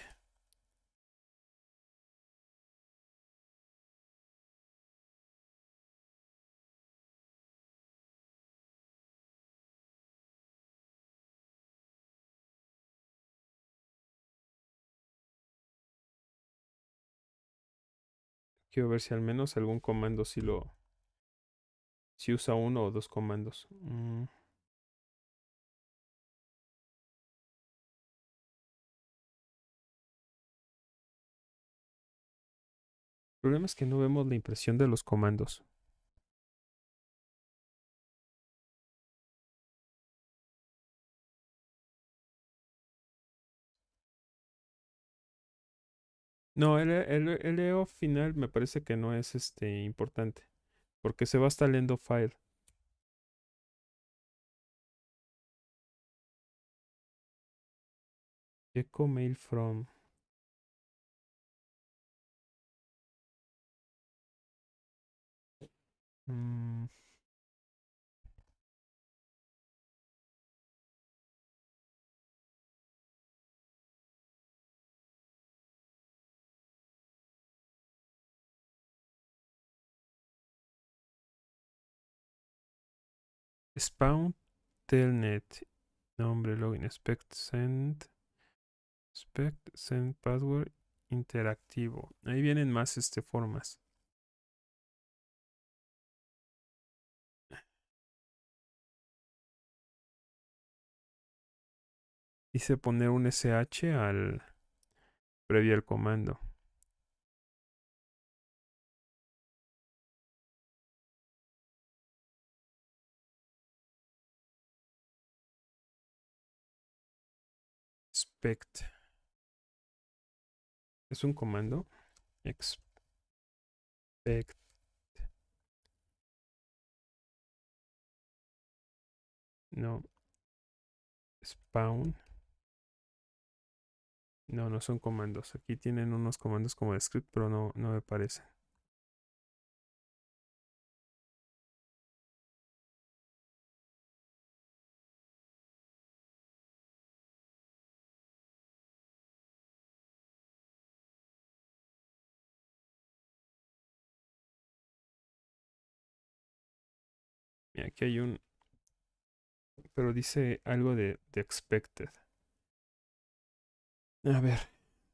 Quiero ver si al menos algún comando si lo... Si usa uno o dos comandos. El mm. problema es que no vemos la impresión de los comandos. No, el, e, el, el EO final me parece que no es este importante. Porque se va hasta el file. Echo mail from. Mm. Spawn Telnet. Nombre, login, expect, send. Expect, send, password, interactivo. Ahí vienen más este, formas. Hice poner un SH al previo al comando. Es un comando. Expect. No. Spawn. No, no son comandos. Aquí tienen unos comandos como de script, pero no, no me parecen. aquí hay un... Pero dice algo de, de expected. A ver,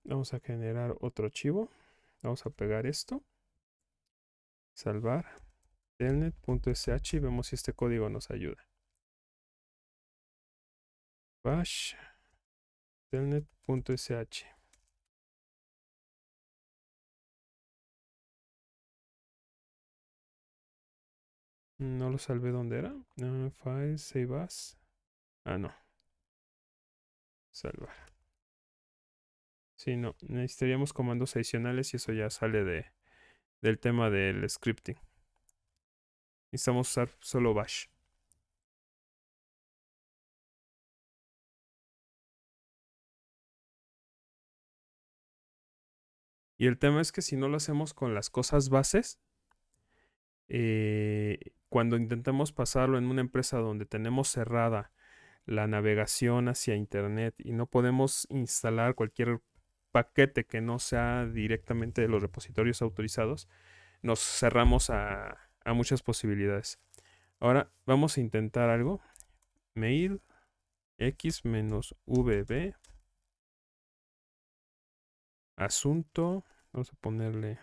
vamos a generar otro archivo. Vamos a pegar esto. Salvar. Telnet.sh y vemos si este código nos ayuda. Bash. Telnet.sh. No lo salvé dónde era. no, ah, file, save as. Ah, no. Salvar. Sí, no. Necesitaríamos comandos adicionales y eso ya sale de, del tema del scripting. Necesitamos usar solo bash. Y el tema es que si no lo hacemos con las cosas bases, eh, cuando intentamos pasarlo en una empresa donde tenemos cerrada la navegación hacia Internet y no podemos instalar cualquier paquete que no sea directamente de los repositorios autorizados, nos cerramos a, muchas posibilidades. Ahora vamos a intentar algo. Mail x-vb asunto. Vamos a ponerle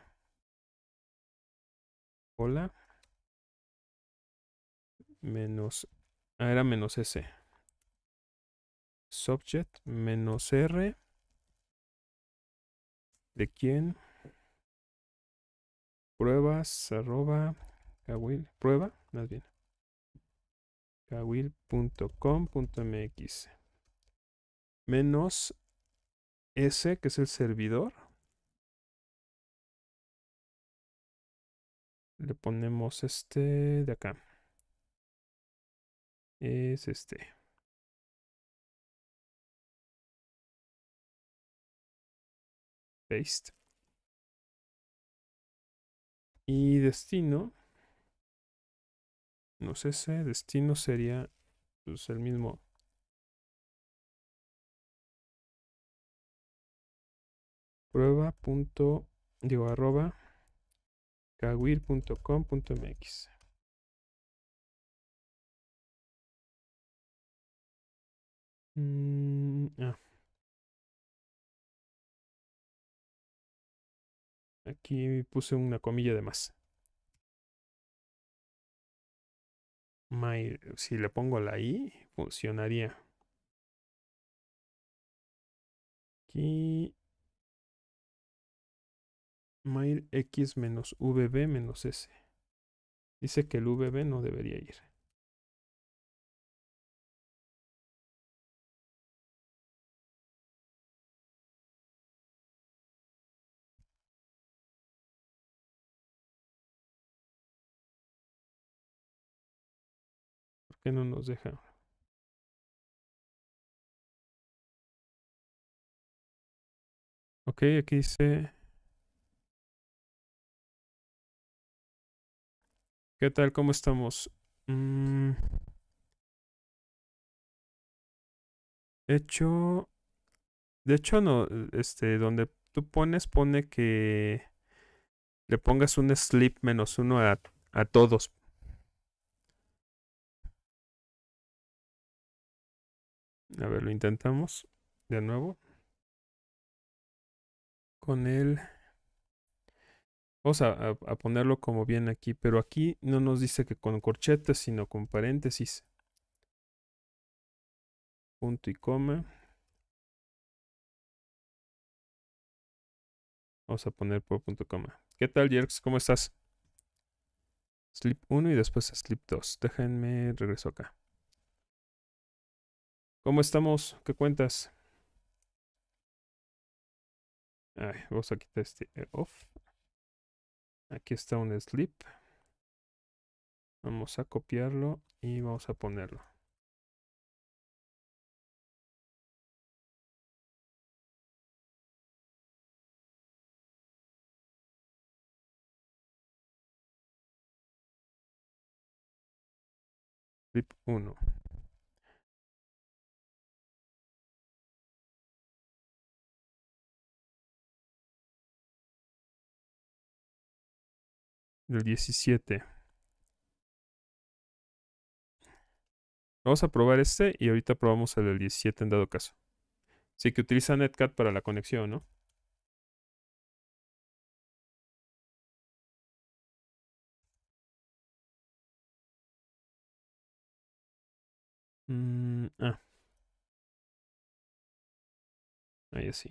hola menos, ah, era menos S. Subject menos R. ¿De quién? Pruebas, arroba, kawil, prueba, más bien. kawil.com.mx menos S, que es el servidor. Le ponemos este de acá es este. Paste. Y destino. No sé ese. Destino sería pues, el mismo. Prueba. Punto, digo, arroba. mx Mm, ah. Aquí puse una comilla de más. si le pongo la I, funcionaría. Aquí. Mail x menos vb menos s. Dice que el vb no debería ir. no nos deja. Ok, aquí dice... ¿Qué tal? ¿Cómo estamos? Mm. hecho... De hecho, no, este, donde tú pones, pone que le pongas un slip menos uno a, a todos, A ver, lo intentamos de nuevo. Con él. Vamos a, a, ponerlo como bien aquí, pero aquí no nos dice que con corchetes, sino con paréntesis. Punto y coma. Vamos a poner por punto coma. ¿Qué tal, Jerks? ¿Cómo estás? Slip 1 y después slip 2. Déjenme regreso acá. ¿Cómo estamos? ¿Qué cuentas? vamos a quitar este off. Aquí está un slip. Vamos a copiarlo y vamos a ponerlo. Slip 1. del 17. Vamos a probar este y ahorita probamos el del 17 en dado caso. Sí que utiliza Netcat para la conexión, ¿no? Mm, ah. Ahí así.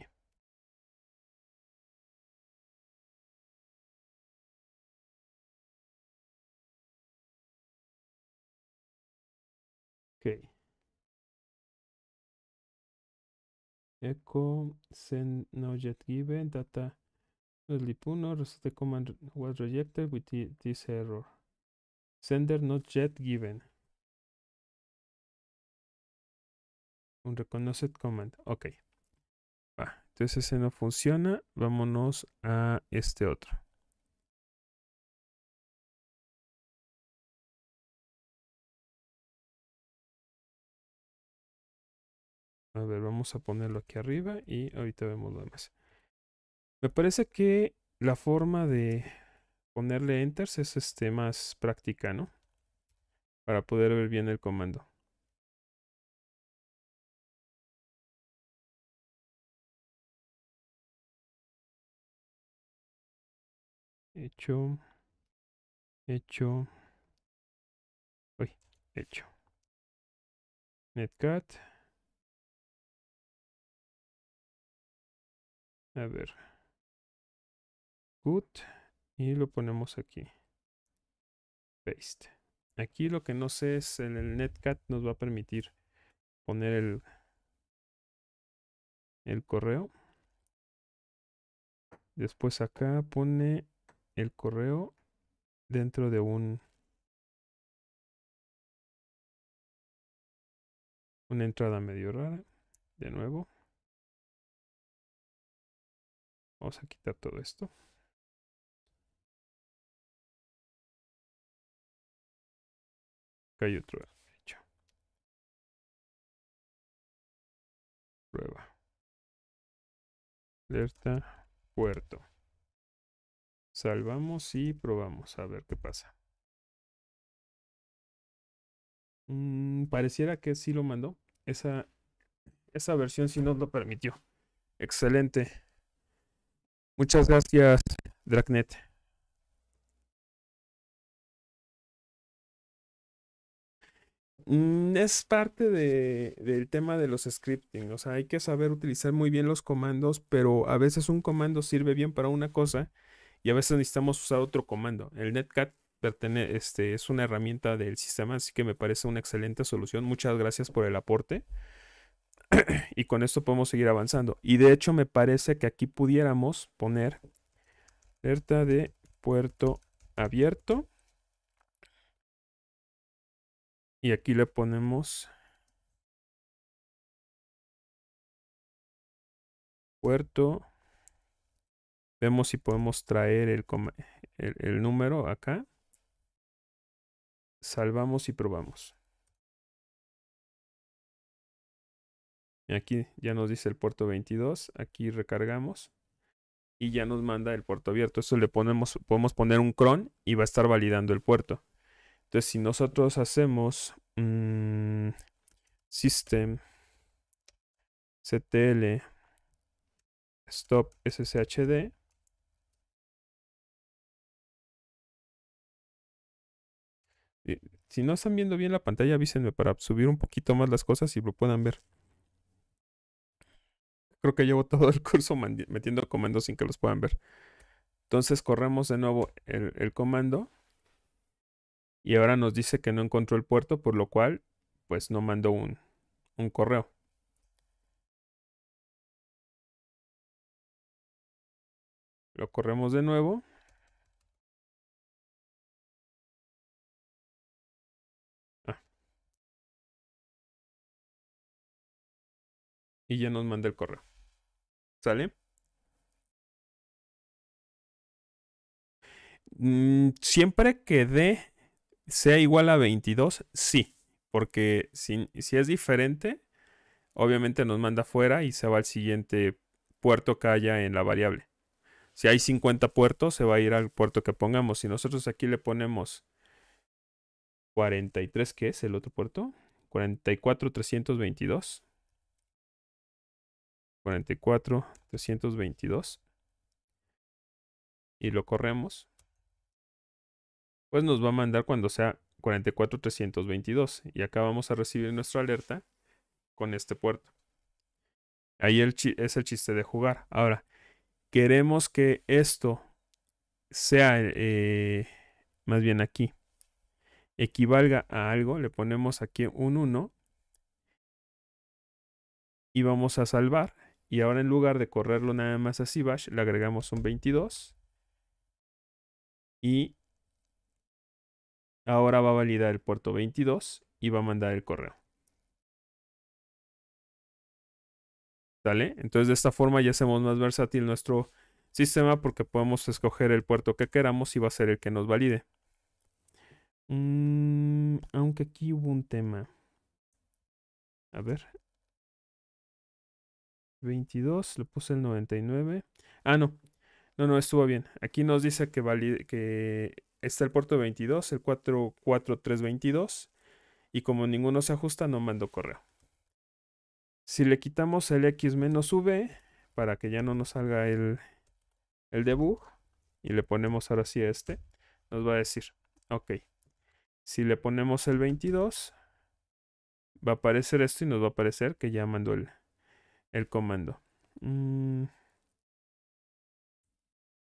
echo send not yet given data slip 1 the command was rejected with this error sender not yet given un reconocted command ok entonces ese no funciona vámonos a este otro A ver, vamos a ponerlo aquí arriba y ahorita vemos lo demás. Me parece que la forma de ponerle enters es este más práctica, ¿no? Para poder ver bien el comando. Hecho. Hecho. Uy, hecho. Netcat. A ver. good Y lo ponemos aquí. Paste. Aquí lo que no sé es en el Netcat nos va a permitir poner el, el correo. Después acá pone el correo dentro de un una entrada medio rara. De nuevo. Vamos a quitar todo esto. Acá otro Prueba. Alerta. Puerto. Salvamos y probamos a ver qué pasa. Mm, pareciera que sí lo mandó. Esa, esa versión sí nos lo permitió. Excelente. Muchas gracias, Dragnet. Mm, es parte de, del tema de los scripting. O sea, hay que saber utilizar muy bien los comandos, pero a veces un comando sirve bien para una cosa y a veces necesitamos usar otro comando. El Netcat pertene este, es una herramienta del sistema, así que me parece una excelente solución. Muchas gracias por el aporte. y con esto podemos seguir avanzando. Y de hecho me parece que aquí pudiéramos poner alerta de puerto abierto. Y aquí le ponemos puerto. Vemos si podemos traer el, el número acá. Salvamos y probamos. Aquí ya nos dice el puerto 22. Aquí recargamos. Y ya nos manda el puerto abierto. Eso le ponemos, podemos poner un cron y va a estar validando el puerto. Entonces, si nosotros hacemos mm, system ctl stop sshd, si no están viendo bien la pantalla, avísenme para subir un poquito más las cosas y lo puedan ver. Creo que llevo todo el curso metiendo comandos sin que los puedan ver. Entonces corremos de nuevo el, comando. Y ahora nos dice que no encontró el puerto, por lo cual pues no mandó un, correo. Lo corremos de nuevo. Ah. Y ya nos manda el correo. ¿Sale? Mm, siempre que D sea igual a 22, sí. Porque si, si es diferente, obviamente nos manda fuera y se va al siguiente puerto que haya en la variable. Si hay 50 puertos, se va a ir al puerto que pongamos. Si nosotros aquí le ponemos 43, que es el otro puerto, 44, 322. 44, 322 y lo corremos, pues nos va a mandar cuando sea 44, 322 y acá vamos a recibir nuestra alerta con este puerto. Ahí es el chiste de jugar. Ahora, queremos que esto sea, eh, más bien aquí, equivalga a algo, le ponemos aquí un 1 y vamos a salvar. Y ahora en lugar de correrlo nada más así bash, le agregamos un 22. Y ahora va a validar el puerto 22 y va a mandar el correo. ¿Sale? Entonces de esta forma ya hacemos más versátil nuestro sistema porque podemos escoger el puerto que queramos y va a ser el que nos valide. Mm, aunque aquí hubo un tema. A ver, 22, le puse el 99. Ah, no. No, no, estuvo bien. Aquí nos dice que, que está el puerto 22, el 44322. Y como ninguno se ajusta, no mando correo. Si le quitamos el X menos V, para que ya no nos salga el, el debug, y le ponemos ahora sí a este, nos va a decir, ok, si le ponemos el 22, va a aparecer esto y nos va a aparecer que ya mandó el, el comando. Mm.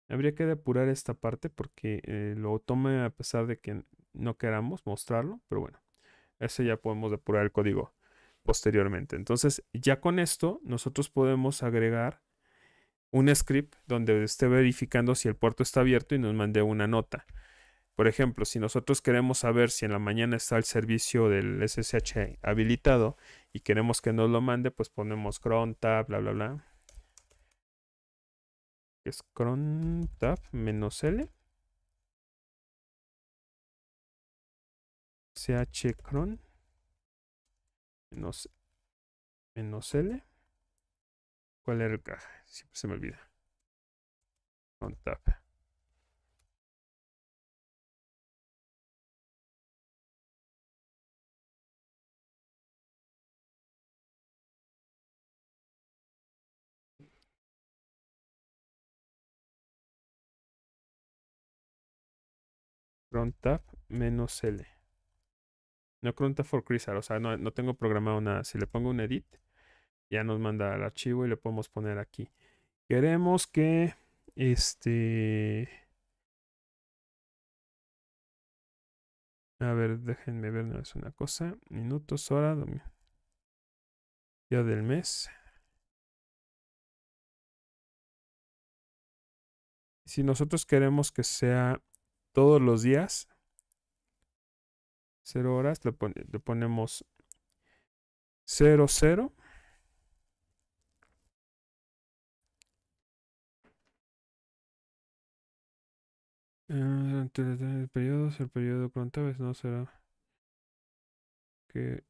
Habría que depurar esta parte porque eh, lo tome a pesar de que no queramos mostrarlo, pero bueno, ese ya podemos depurar el código posteriormente. Entonces, ya con esto, nosotros podemos agregar un script donde esté verificando si el puerto está abierto y nos mande una nota. Por ejemplo, si nosotros queremos saber si en la mañana está el servicio del SSH habilitado y queremos que nos lo mande, pues ponemos crontab, bla, bla, bla. Es crontab menos L. SH cron menos L. ¿Cuál era el caja? Siempre se me olvida. Crontab. crontap menos L. No crontap for o sea, no, tengo programado nada. Si le pongo un edit, ya nos manda el archivo y le podemos poner aquí. Queremos que este... A ver, déjenme ver, no es una cosa. Minutos, hora, día del mes. Si nosotros queremos que sea todos los días. cero horas, le, ponemos cero, cero, ah, el periodo, el periodo vez, no será que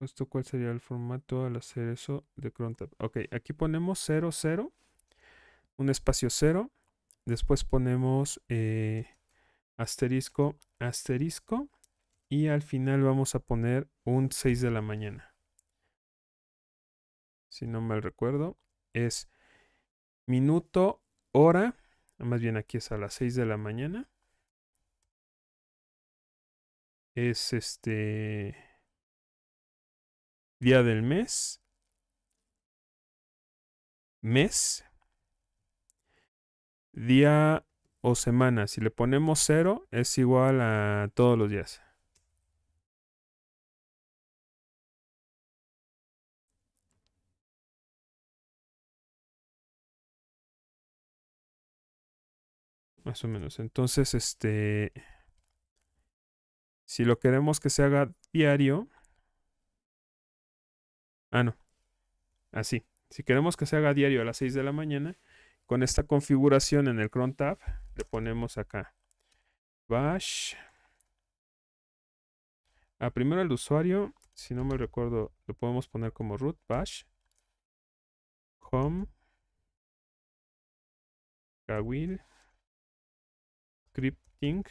esto cuál sería el formato al hacer eso de crontab. Ok, aquí ponemos cero, cero, un espacio 0, Después ponemos eh, asterisco, asterisco. Y al final vamos a poner un 6 de la mañana. Si no mal recuerdo. Es minuto, hora. Más bien aquí es a las 6 de la mañana. Es este día del mes. Mes día o semana. Si le ponemos cero, es igual a todos los días. Más o menos. Entonces, este... Si lo queremos que se haga diario. Ah, no. Así. Si queremos que se haga diario a las 6 de la mañana, con esta configuración en el cron tab le ponemos acá bash a ah, primero el usuario si no me recuerdo lo podemos poner como root bash home kawil scripting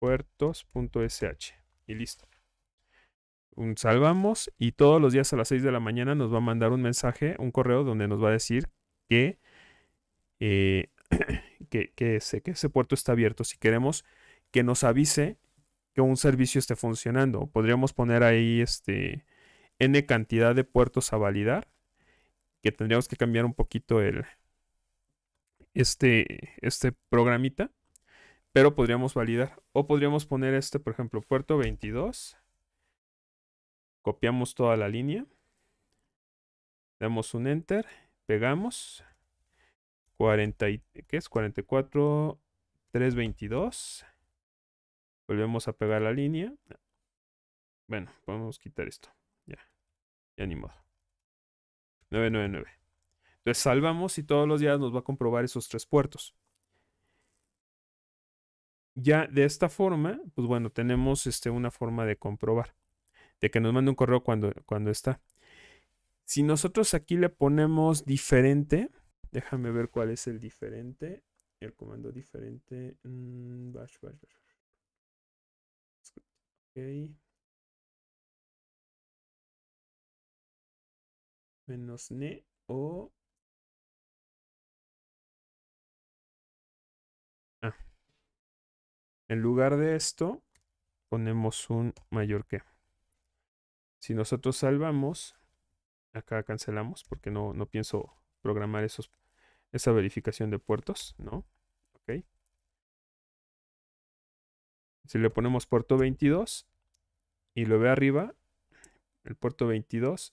puertos.sh y listo salvamos y todos los días a las 6 de la mañana nos va a mandar un mensaje, un correo donde nos va a decir que, eh, que, ese, puerto está abierto. Si queremos que nos avise que un servicio esté funcionando, podríamos poner ahí este n cantidad de puertos a validar, que tendríamos que cambiar un poquito el este este programita, pero podríamos validar o podríamos poner este, por ejemplo, puerto 22 copiamos toda la línea, damos un enter, pegamos, 40 ¿qué es? 44, 322, volvemos a pegar la línea, bueno, podemos quitar esto, ya, ya ni modo, 999. Entonces salvamos y todos los días nos va a comprobar esos tres puertos. Ya de esta forma, pues bueno, tenemos este, una forma de comprobar de que nos mande un correo cuando, cuando está. Si nosotros aquí le ponemos diferente, déjame ver cuál es el diferente. El comando diferente. Mm, bash, bash, bash. Ok. Menos ne o. Ah. En lugar de esto, ponemos un mayor que. Si nosotros salvamos, acá cancelamos porque no, no pienso programar esos, esa verificación de puertos, ¿no? Ok. Si le ponemos puerto 22 y lo ve arriba, el puerto 22.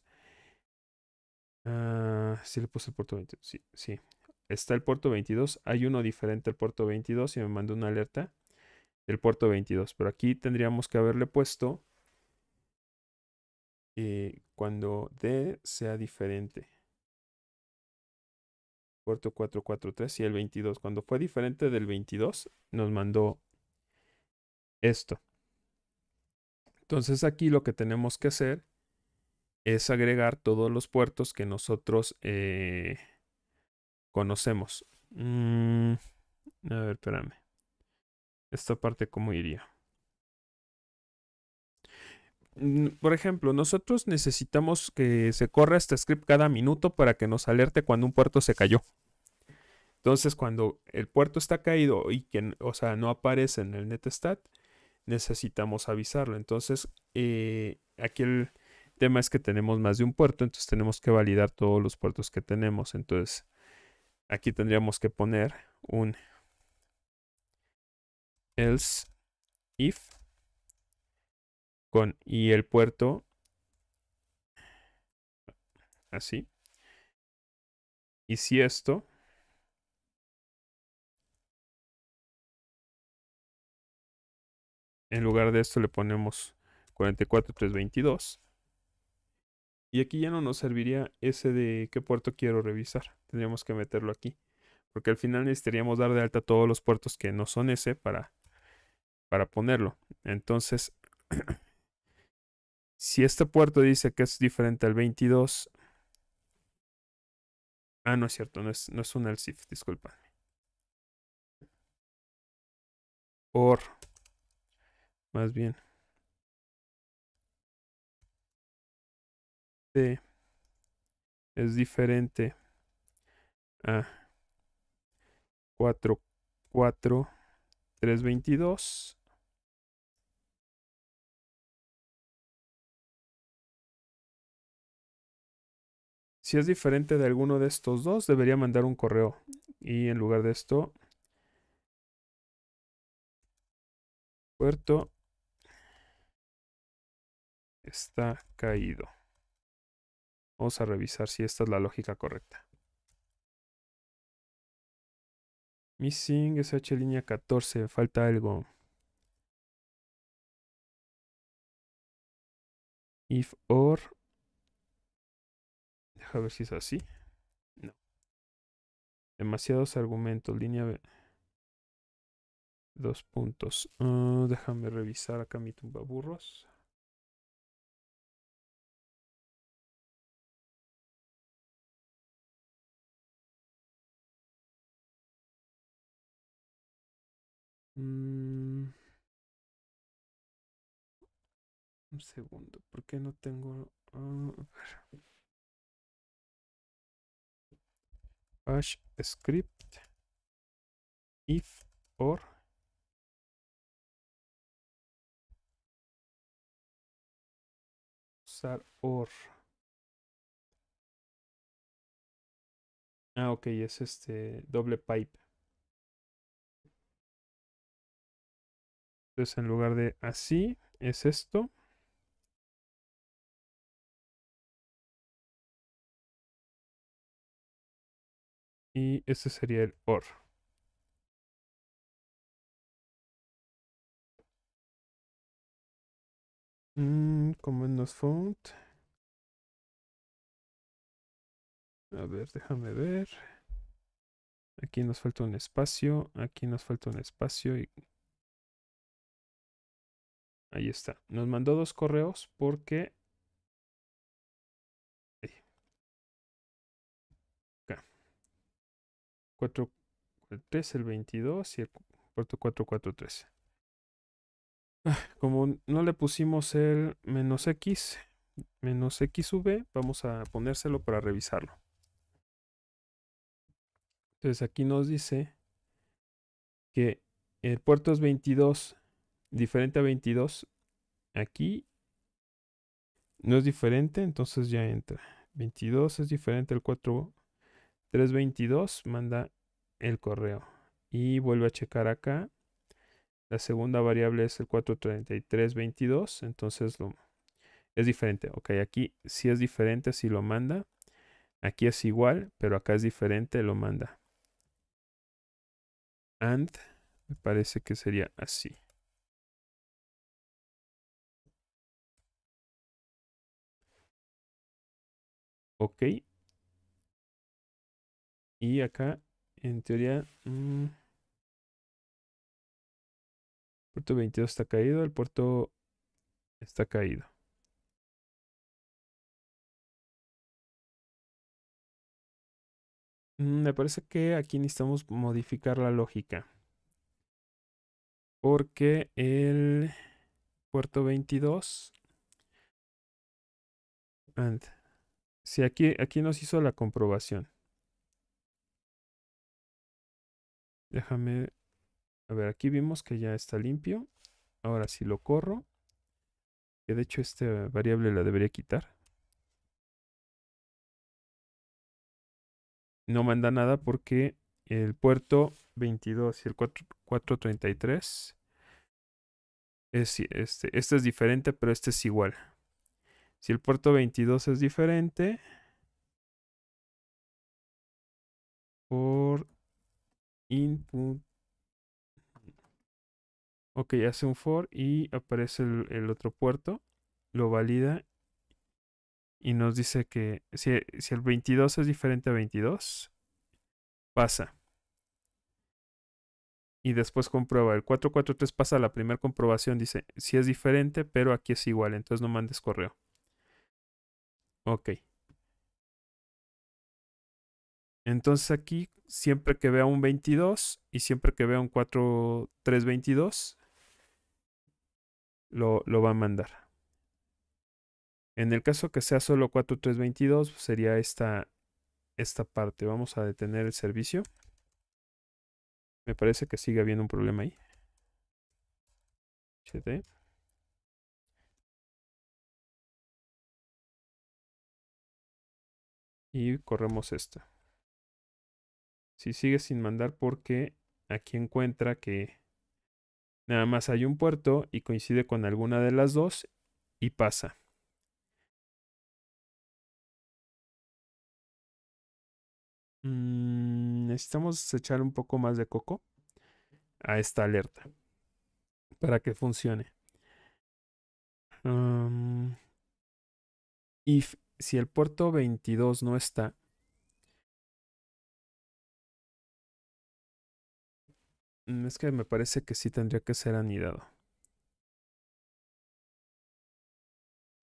Ah, si le puse el puerto 22, sí, sí. Está el puerto 22, hay uno diferente al puerto 22 y me mandó una alerta del puerto 22, pero aquí tendríamos que haberle puesto eh, cuando D sea diferente. Puerto 443 y el 22. Cuando fue diferente del 22, nos mandó esto. Entonces aquí lo que tenemos que hacer es agregar todos los puertos que nosotros eh, conocemos. Mm, a ver, espérame. Esta parte, ¿cómo iría? por ejemplo, nosotros necesitamos que se corra este script cada minuto para que nos alerte cuando un puerto se cayó. Entonces, cuando el puerto está caído y que, o sea, no aparece en el netstat, necesitamos avisarlo. Entonces, eh, aquí el tema es que tenemos más de un puerto, entonces tenemos que validar todos los puertos que tenemos. Entonces, aquí tendríamos que poner un else if y el puerto así. Y si esto en lugar de esto le ponemos 44322 y aquí ya no nos serviría ese de qué puerto quiero revisar. Tendríamos que meterlo aquí. Porque al final necesitaríamos dar de alta todos los puertos que no son ese para, para ponerlo. Entonces, Si este puerto dice que es diferente al 22. Ah, no es cierto, no es, no es un else if, disculpa. Or. Más bien. T es diferente a 4, 4, 3, 22. Si es diferente de alguno de estos dos, debería mandar un correo. Y en lugar de esto, puerto está caído. Vamos a revisar si esta es la lógica correcta. Missing SH línea 14, falta algo. If or a ver si es así. No. Demasiados argumentos. Línea B. Dos puntos. Ah, déjame revisar acá mi tumbaburros. burros mm. Un segundo, porque no tengo... Ah, bash script if or usar or ah ok es este doble pipe entonces en lugar de así es esto Y ese sería el OR. Mm, nos font. A ver, déjame ver. Aquí nos falta un espacio. Aquí nos falta un espacio. Y... Ahí está. Nos mandó dos correos porque 443, el 22 y el puerto 443. Ah, como no le pusimos el menos X, menos X vamos a ponérselo para revisarlo. Entonces aquí nos dice que el puerto es 22, diferente a 22. Aquí no es diferente, entonces ya entra. 22 es diferente al 4, 322 manda el correo y vuelve a checar acá. La segunda variable es el 43322, entonces lo, es diferente. Ok, aquí si es diferente si lo manda. Aquí es igual, pero acá es diferente, lo manda. And me parece que sería así. Ok, y acá, en teoría, el mm, puerto 22 está caído, el puerto está caído. Mm, me parece que aquí necesitamos modificar la lógica. Porque el puerto 22... si aquí, aquí nos hizo la comprobación. Déjame, a ver, aquí vimos que ya está limpio. Ahora si lo corro, que de hecho esta variable la debería quitar. No manda nada porque el puerto 22 y el 433 es, este, este es diferente, pero este es igual. Si el puerto 22 es diferente, por Input. Ok, hace un for y aparece el, otro puerto. Lo valida y nos dice que si, el 22 es diferente a 22, pasa. Y después comprueba. El 443 pasa la primera comprobación. Dice, si es diferente, pero aquí es igual. Entonces no mandes correo. Ok. Entonces aquí, siempre que vea un 22 y siempre que vea un 4322, lo, lo va a mandar. En el caso que sea solo 4322, pues, sería esta, esta parte. Vamos a detener el servicio. Me parece que sigue habiendo un problema ahí. Y corremos esta. Si sigue sin mandar porque aquí encuentra que nada más hay un puerto y coincide con alguna de las dos y pasa. Mm, necesitamos echar un poco más de coco a esta alerta para que funcione. Y si el puerto 22 no está, Mm, es que me parece que sí tendría que ser anidado.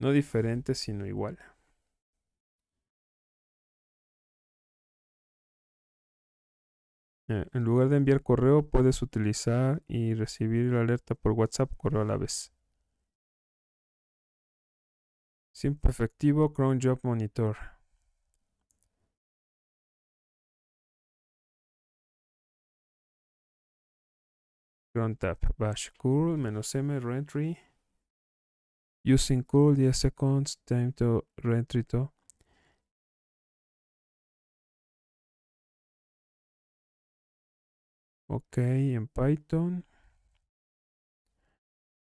No diferente, sino igual. Eh, en lugar de enviar correo, puedes utilizar y recibir la alerta por WhatsApp correo a la vez. Simple efectivo Chrome Job Monitor. run bash curl menos m reentry. Using curl 10 seconds time to reentry to. Ok, en Python.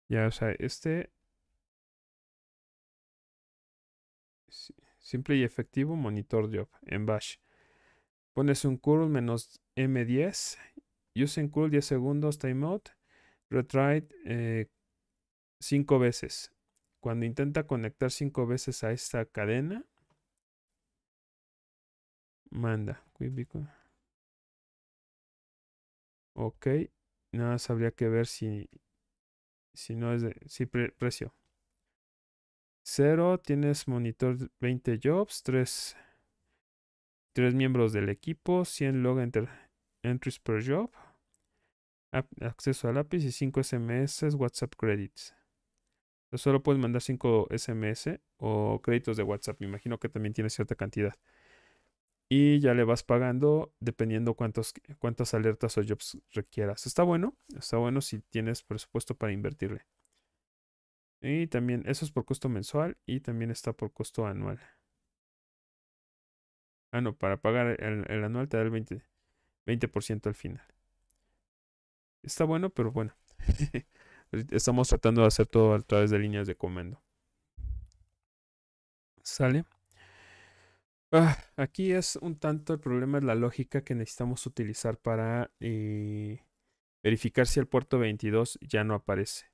Ya, o sea, este simple y efectivo monitor job en bash. Pones un curl menos m10 Using cool 10 segundos, timeout. Retry 5 eh, veces. Cuando intenta conectar 5 veces a esta cadena, manda. Ok. Nada más habría que ver si, si no es de, si precio. 0, tienes monitor 20 jobs, 3, tres miembros del equipo, 100 log entries per job acceso al lápiz y 5 SMS WhatsApp Credits. solo puedes mandar 5 SMS o créditos de WhatsApp. Me imagino que también tiene cierta cantidad. Y ya le vas pagando dependiendo cuántos, cuántas alertas o jobs requieras. Está bueno, está bueno si tienes presupuesto para invertirle. Y también eso es por costo mensual y también está por costo anual. Ah, no, para pagar el, anual te da el 20%, 20 al final. Está bueno, pero bueno. Estamos tratando de hacer todo a través de líneas de comando. ¿Sale? Ah, aquí es un tanto el problema es la lógica que necesitamos utilizar para eh, verificar si el puerto 22 ya no aparece.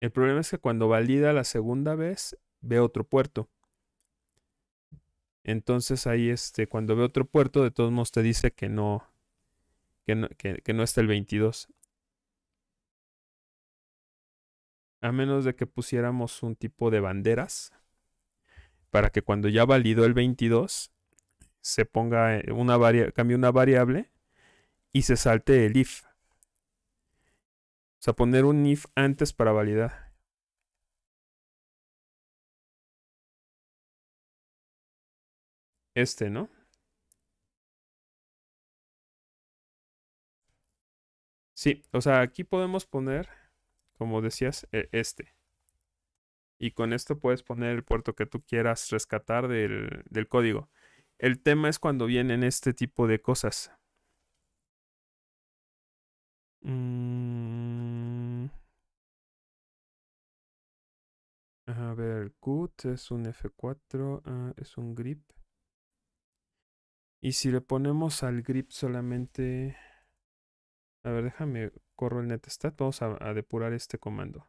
El problema es que cuando valida la segunda vez, ve otro puerto. Entonces ahí este, cuando ve otro puerto, de todos modos te dice que no, que no, está el 22. A menos de que pusiéramos un tipo de banderas para que cuando ya valido el 22 se ponga eh, una variable, cambie una variable y se salte el if. O sea, poner un if antes para validar. Este, ¿no? Sí, o sea, aquí podemos poner, como decías, e, este. Y con esto puedes poner el puerto que tú quieras rescatar del, código. El tema es cuando vienen este tipo de cosas. Mm. A ver, cut es un F4, es un grip. Y si le ponemos al grip solamente... A ver, déjame, corro el netstat. Vamos a, depurar este comando.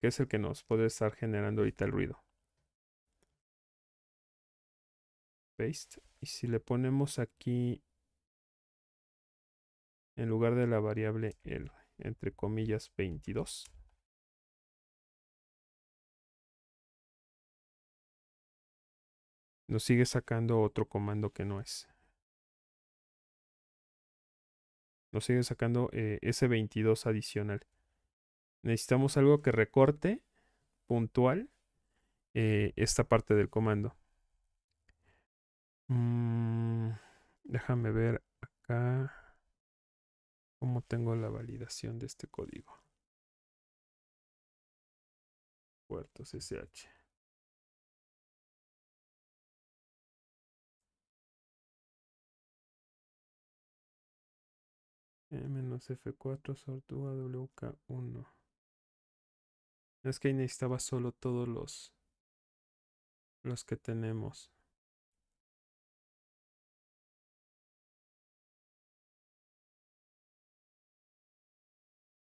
Que es el que nos puede estar generando ahorita el ruido. Paste. Y si le ponemos aquí... En lugar de la variable L, entre comillas, 22. nos sigue sacando otro comando que no es. Nos sigue sacando eh, ese 22 adicional. Necesitamos algo que recorte puntual eh, esta parte del comando. Mm, déjame ver acá cómo tengo la validación de este código. Puertos SH. menos F4 w WK1. Es que ahí necesitaba solo todos los, los que tenemos.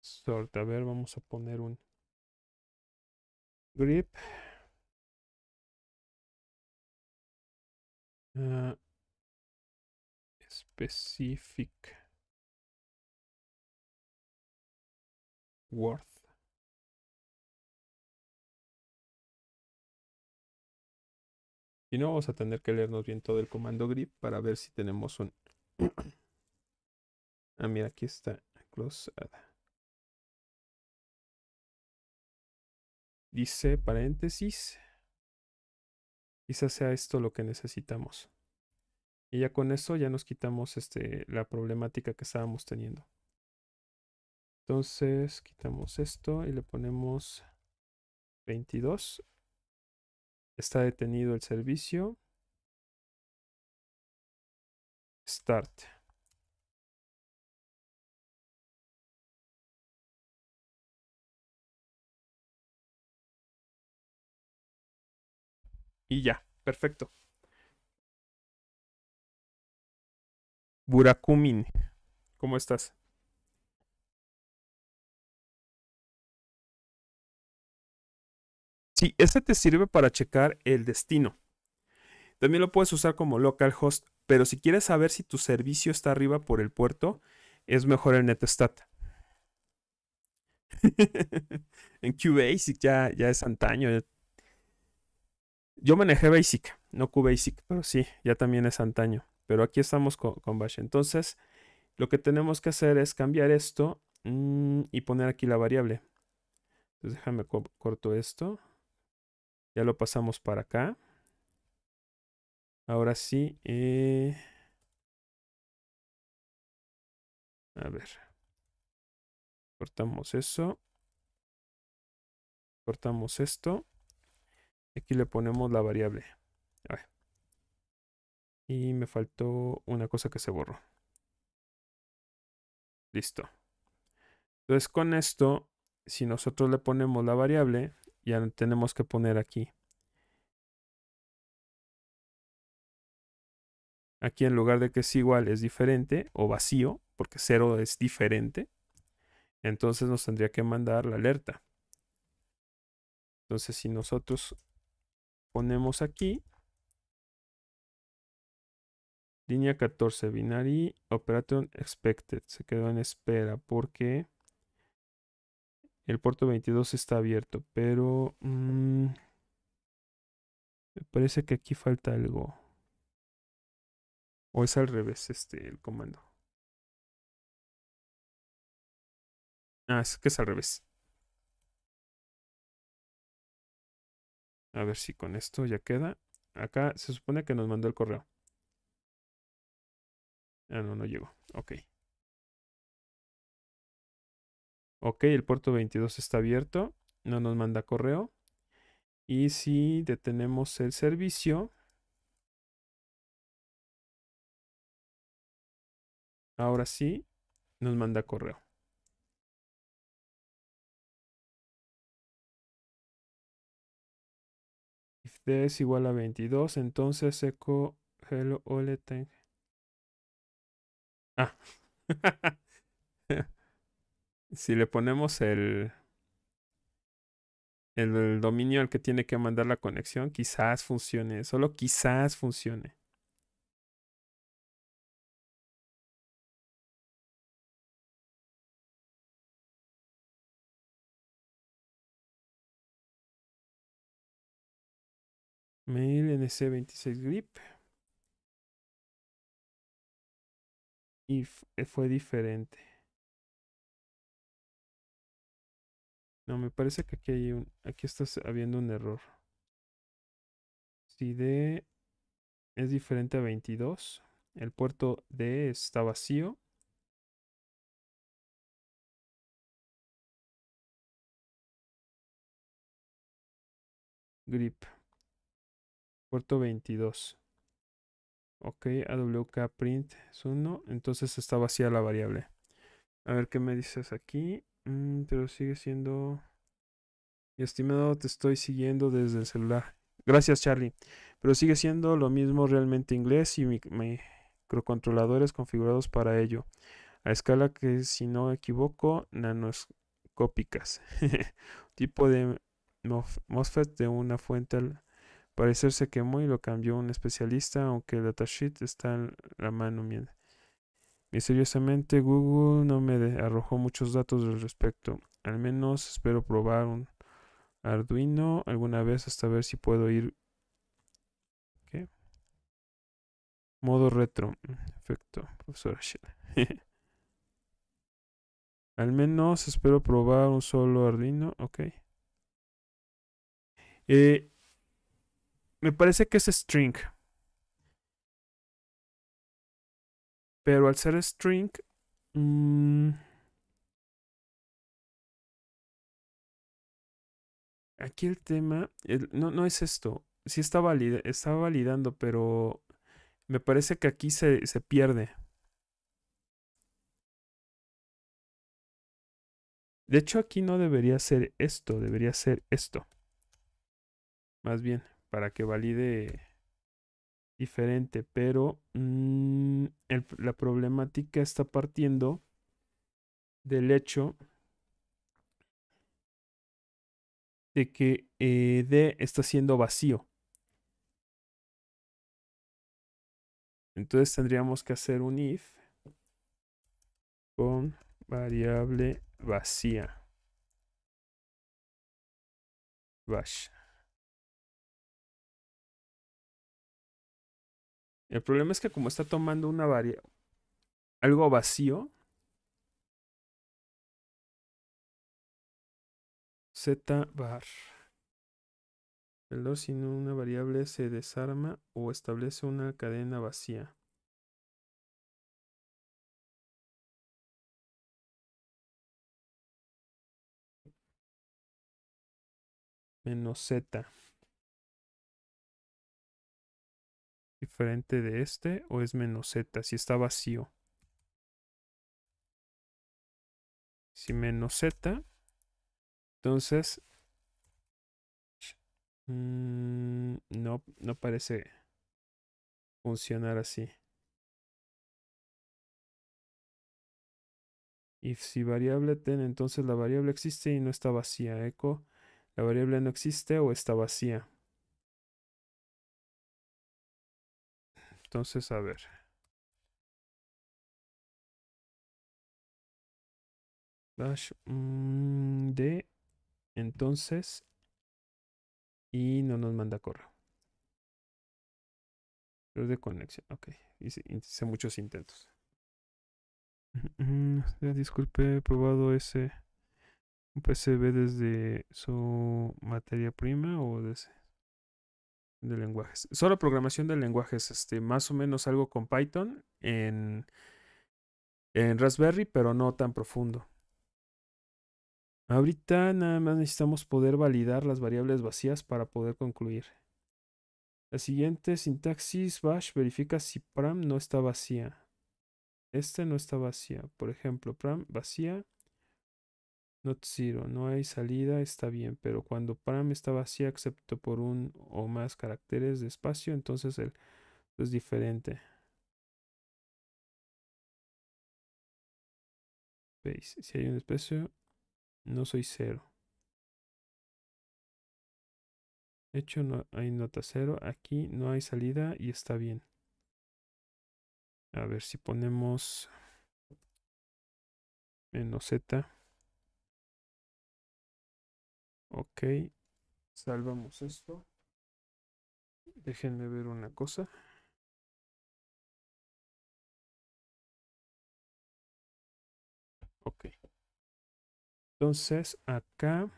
Sort, a ver, vamos a poner un grip. Ah, specific. Worth Y no vamos a tener que leernos bien todo el comando grip para ver si tenemos un... ah, mira, aquí está Dice paréntesis. Quizás sea esto lo que necesitamos. Y ya con eso ya nos quitamos este, la problemática que estábamos teniendo. Entonces quitamos esto y le ponemos 22. Está detenido el servicio. Start. Y ya, perfecto. Burakumin, ¿cómo estás? Sí, ese te sirve para checar el destino. También lo puedes usar como localhost, pero si quieres saber si tu servicio está arriba por el puerto, es mejor el NetStat. en QBasic ya, ya es antaño. Eh. Yo manejé Basic, no QBasic, pero sí, ya también es antaño. Pero aquí estamos con, Bash. Entonces, lo que tenemos que hacer es cambiar esto mm, y poner aquí la variable. Entonces, déjame corto esto. Ya lo pasamos para acá. Ahora sí. Eh, a ver. Cortamos eso. Cortamos esto. Aquí le ponemos la variable. A ver. Y me faltó una cosa que se borró. Listo. Entonces con esto, si nosotros le ponemos la variable, ya tenemos que poner aquí. Aquí en lugar de que es igual es diferente o vacío, porque cero es diferente. Entonces nos tendría que mandar la alerta. Entonces si nosotros ponemos aquí línea 14 binary operator expected, se quedó en espera porque el puerto 22 está abierto, pero... Mm, me parece que aquí falta algo. O es al revés, este, el comando. Ah, es que es al revés. A ver si con esto ya queda. Acá se supone que nos mandó el correo. Ah, no, no llegó. Ok. Ok, el puerto 22 está abierto, no nos manda correo. Y si detenemos el servicio, ahora sí nos manda correo. If D es igual a 22, entonces echo hello all Ah. si le ponemos el, el, dominio al que tiene que mandar la conexión, quizás funcione, solo quizás funcione. Mail NC26 grip. Y fue diferente. No, me parece que aquí hay un. Aquí está habiendo un error. Si D es diferente a 22, el puerto D está vacío. Grip. Puerto 22. Ok, AWK print es 1. Entonces está vacía la variable. A ver qué me dices aquí. Mm, pero sigue siendo... y estimado, te estoy siguiendo desde el celular. Gracias, Charlie. Pero sigue siendo lo mismo realmente inglés y microcontroladores configurados para ello. A escala que, si no me equivoco, nanoscópicas. tipo de MOSFET de una fuente al parecer se quemó y lo cambió un especialista, aunque el datasheet está en la mano. Mía. Y, seriosamente, Google no me arrojó muchos datos al respecto. Al menos espero probar un Arduino alguna vez hasta ver si puedo ir... ¿Qué? Modo retro. Perfecto, profesora Al menos espero probar un solo Arduino. Ok. Eh, me parece que es string. Pero al ser string... Mm, aquí el tema... no, no es esto. Sí está, está validando, pero me parece que aquí se, se pierde. De hecho, aquí no debería ser esto, debería ser esto. Más bien, para que valide diferente, pero mm, la problemática está partiendo del hecho de que eh, D está siendo vacío. Entonces tendríamos que hacer un if con variable vacía. El problema es que como está tomando una variable, algo vacío, z bar. El sin una variable se desarma o establece una cadena vacía. Menos z. frente de este o es menos z si está vacío. Si menos z, entonces... Mm, no, no parece funcionar así. y si variable ten, entonces la variable existe y no está vacía. Echo, la variable no existe o está vacía. Entonces, a ver. Dash mm, D. entonces y no nos manda correo. Pero de conexión, ok. Hice, hice muchos intentos. Mm, disculpe, he probado ese un PCB desde su materia prima o desde de lenguajes. Solo programación de lenguajes, este, más o menos algo con Python en, en Raspberry, pero no tan profundo. Ahorita nada más necesitamos poder validar las variables vacías para poder concluir. La siguiente sintaxis bash verifica si pram no está vacía. Este no está vacía. Por ejemplo, pram vacía Not no hay salida, está bien, pero cuando param está vacía excepto por un o más caracteres de espacio, entonces es pues, diferente. ¿Veis? Si hay un espacio, no soy cero. De hecho, no hay nota cero. Aquí no hay salida y está bien. A ver si ponemos menos Z. Ok, salvamos esto. Déjenme ver una cosa. Ok. Entonces, acá.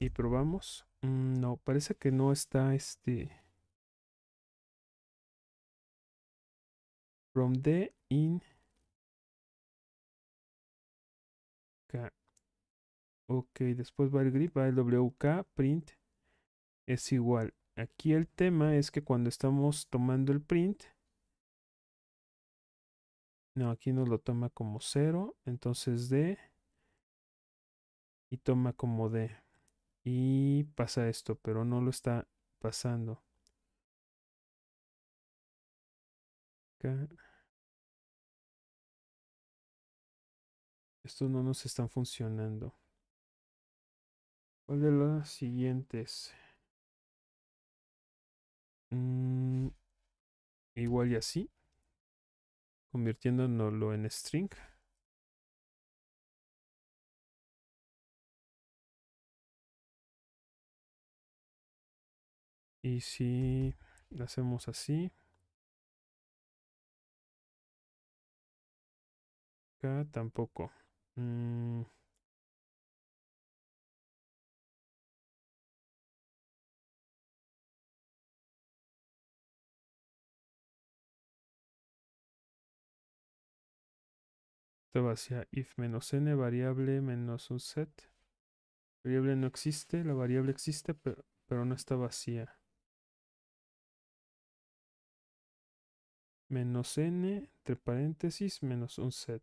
Y probamos. Mm, no, parece que no está este. From the in. Ok, después va el grip, va el WK, print es igual. Aquí el tema es que cuando estamos tomando el print, no, aquí nos lo toma como 0, entonces D y toma como D. Y pasa esto, pero no lo está pasando. Esto no nos están funcionando de las siguientes? Mm, igual y así. Convirtiéndonoslo en string. Y si lo hacemos así. Acá tampoco. Mm. Está vacía. if menos n, variable menos un set. Variable no existe, la variable existe, pero, no está vacía. Menos n, entre paréntesis, menos un set.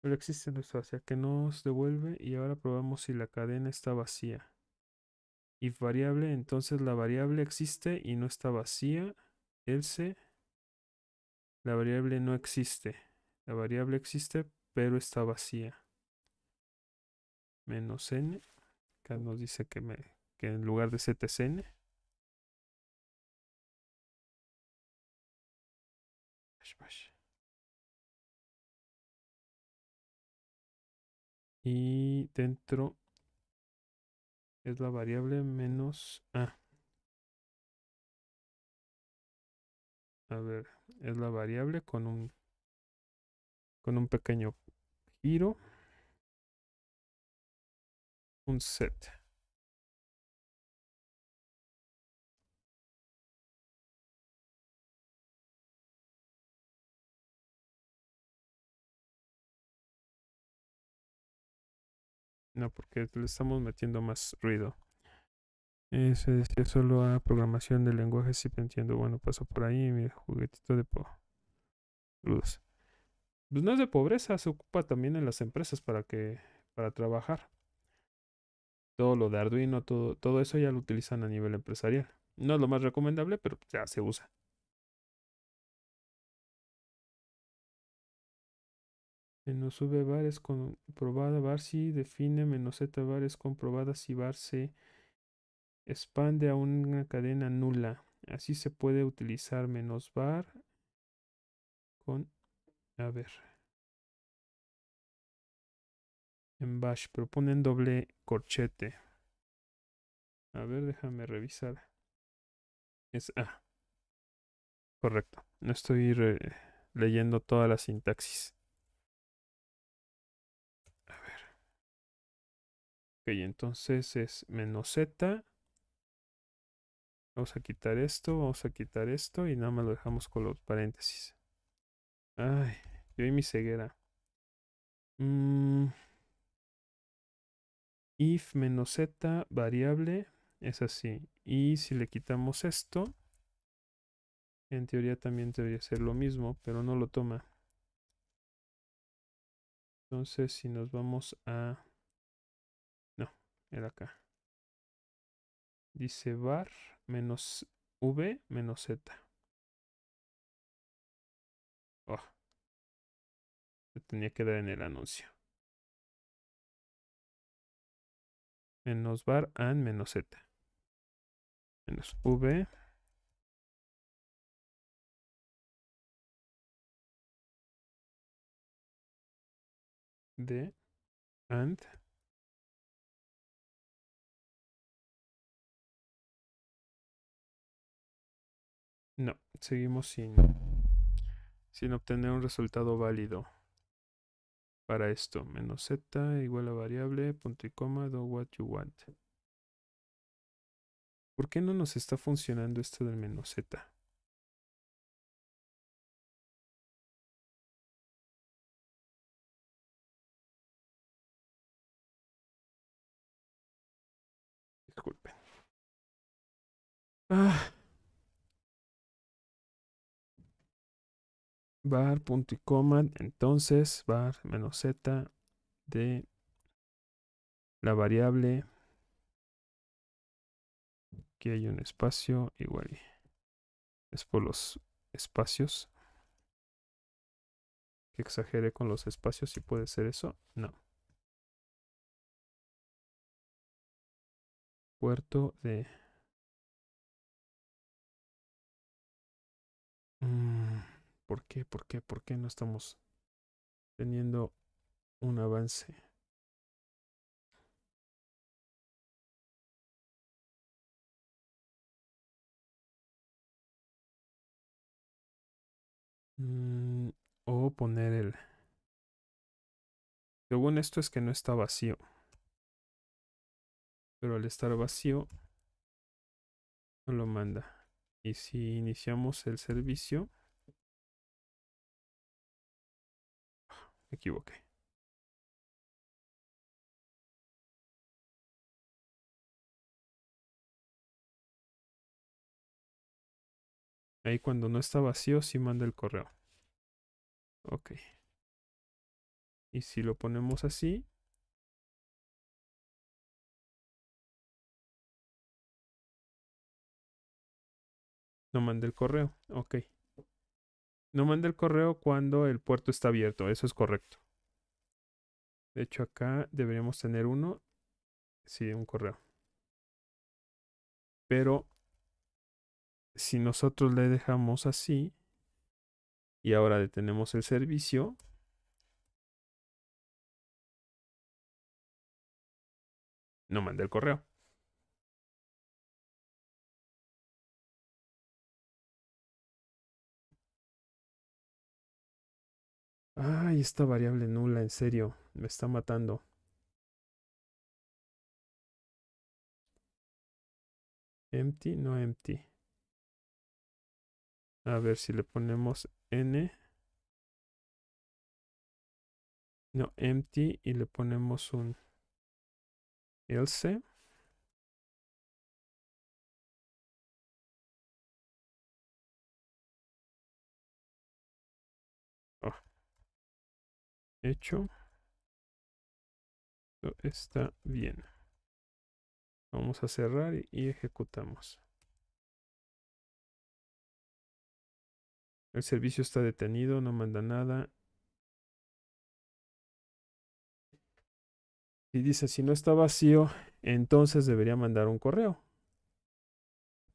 Pero existe, no está vacía, que nos devuelve y ahora probamos si la cadena está vacía. If variable, entonces la variable existe y no está vacía. Else, la variable no existe. La variable existe, pero está vacía. Menos n. Acá nos dice que, me, que en lugar de z es n. Y dentro es la variable menos a. Ah. A ver, es la variable con un con un pequeño giro. Un set. No, porque le estamos metiendo más ruido. se decía solo a programación de lenguaje, si te entiendo. Bueno, paso por ahí, mi juguetito de po pues no es de pobreza, se ocupa también en las empresas para que para trabajar. Todo lo de Arduino, todo, todo eso ya lo utilizan a nivel empresarial. No es lo más recomendable, pero ya se usa. Menos V bar es comprobada, bar si define, menos Z bar es comprobada si bar se expande a una cadena nula. Así se puede utilizar menos bar con a ver. En bash proponen doble corchete. A ver, déjame revisar. Es A. Ah, correcto. No estoy leyendo toda la sintaxis. A ver. Ok, entonces es menos Z. Vamos a quitar esto, vamos a quitar esto y nada más lo dejamos con los paréntesis. Ay. Yo y mi ceguera. Mm. If menos z variable es así. Y si le quitamos esto, en teoría también debería ser lo mismo, pero no lo toma. Entonces, si nos vamos a... No, era acá. Dice bar menos v menos z. tenía que dar en el anuncio. Menos bar, and menos z. Menos v. De and no, seguimos sin sin obtener un resultado válido para esto. Menos z igual a variable, punto y coma, do what you want. ¿Por qué no nos está funcionando esto del menos z? Disculpen. Ah. bar punto y coma, entonces bar menos z de la variable que hay un espacio igual es por los espacios que exagere con los espacios si puede ser eso no puerto de mm. ¿Por qué? ¿Por qué? ¿Por qué no estamos teniendo un avance? Mm, o poner el... Según esto es que no está vacío. Pero al estar vacío, no lo manda. Y si iniciamos el servicio... Me equivoqué. Ahí cuando no está vacío, sí manda el correo. Ok. Y si lo ponemos así. No manda el correo. Ok. No manda el correo cuando el puerto está abierto, eso es correcto. De hecho, acá deberíamos tener uno. Sí, un correo. Pero si nosotros le dejamos así y ahora detenemos el servicio, no manda el correo. Ay, esta variable nula, en serio, me está matando. Empty, no empty. A ver si le ponemos n. No, empty y le ponemos un else. hecho. Esto está bien. Vamos a cerrar y, ejecutamos. El servicio está detenido, no manda nada. Y dice, si no está vacío, entonces debería mandar un correo.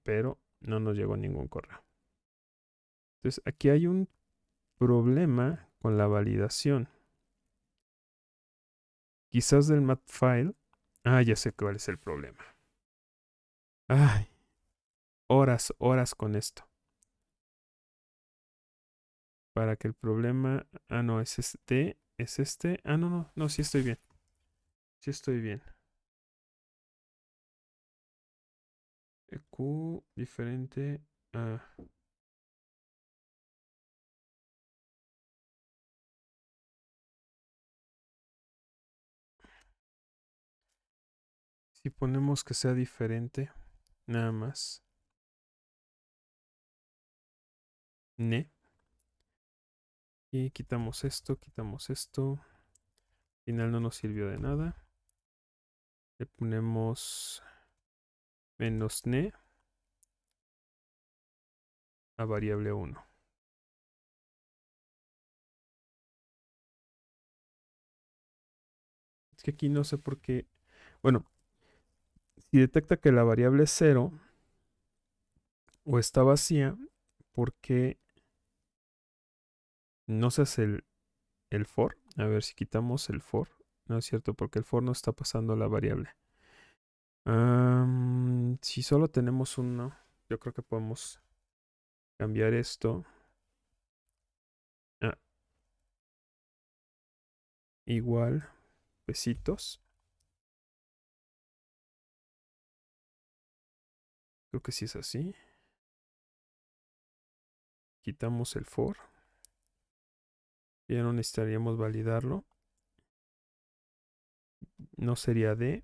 Pero no nos llegó ningún correo. Entonces, aquí hay un problema con la validación. Quizás del mat file. Ah, ya sé cuál es el problema. Ay, horas, horas con esto. Para que el problema... Ah, no, es este, es este. Ah, no, no, no, sí estoy bien. Sí estoy bien. E Q diferente a... y ponemos que sea diferente, nada más. Ne. Y quitamos esto, quitamos esto. Al final no nos sirvió de nada. Le ponemos menos ne a variable 1. Es que aquí no sé por qué. Bueno, detecta que la variable es 0 o está vacía, porque no se hace el, el for? A ver si quitamos el for. No es cierto, porque el for no está pasando la variable. si solo tenemos uno, yo creo que podemos cambiar esto. Ah. Igual, pesitos. que si es así. Quitamos el for. Ya no necesitaríamos validarlo. No sería de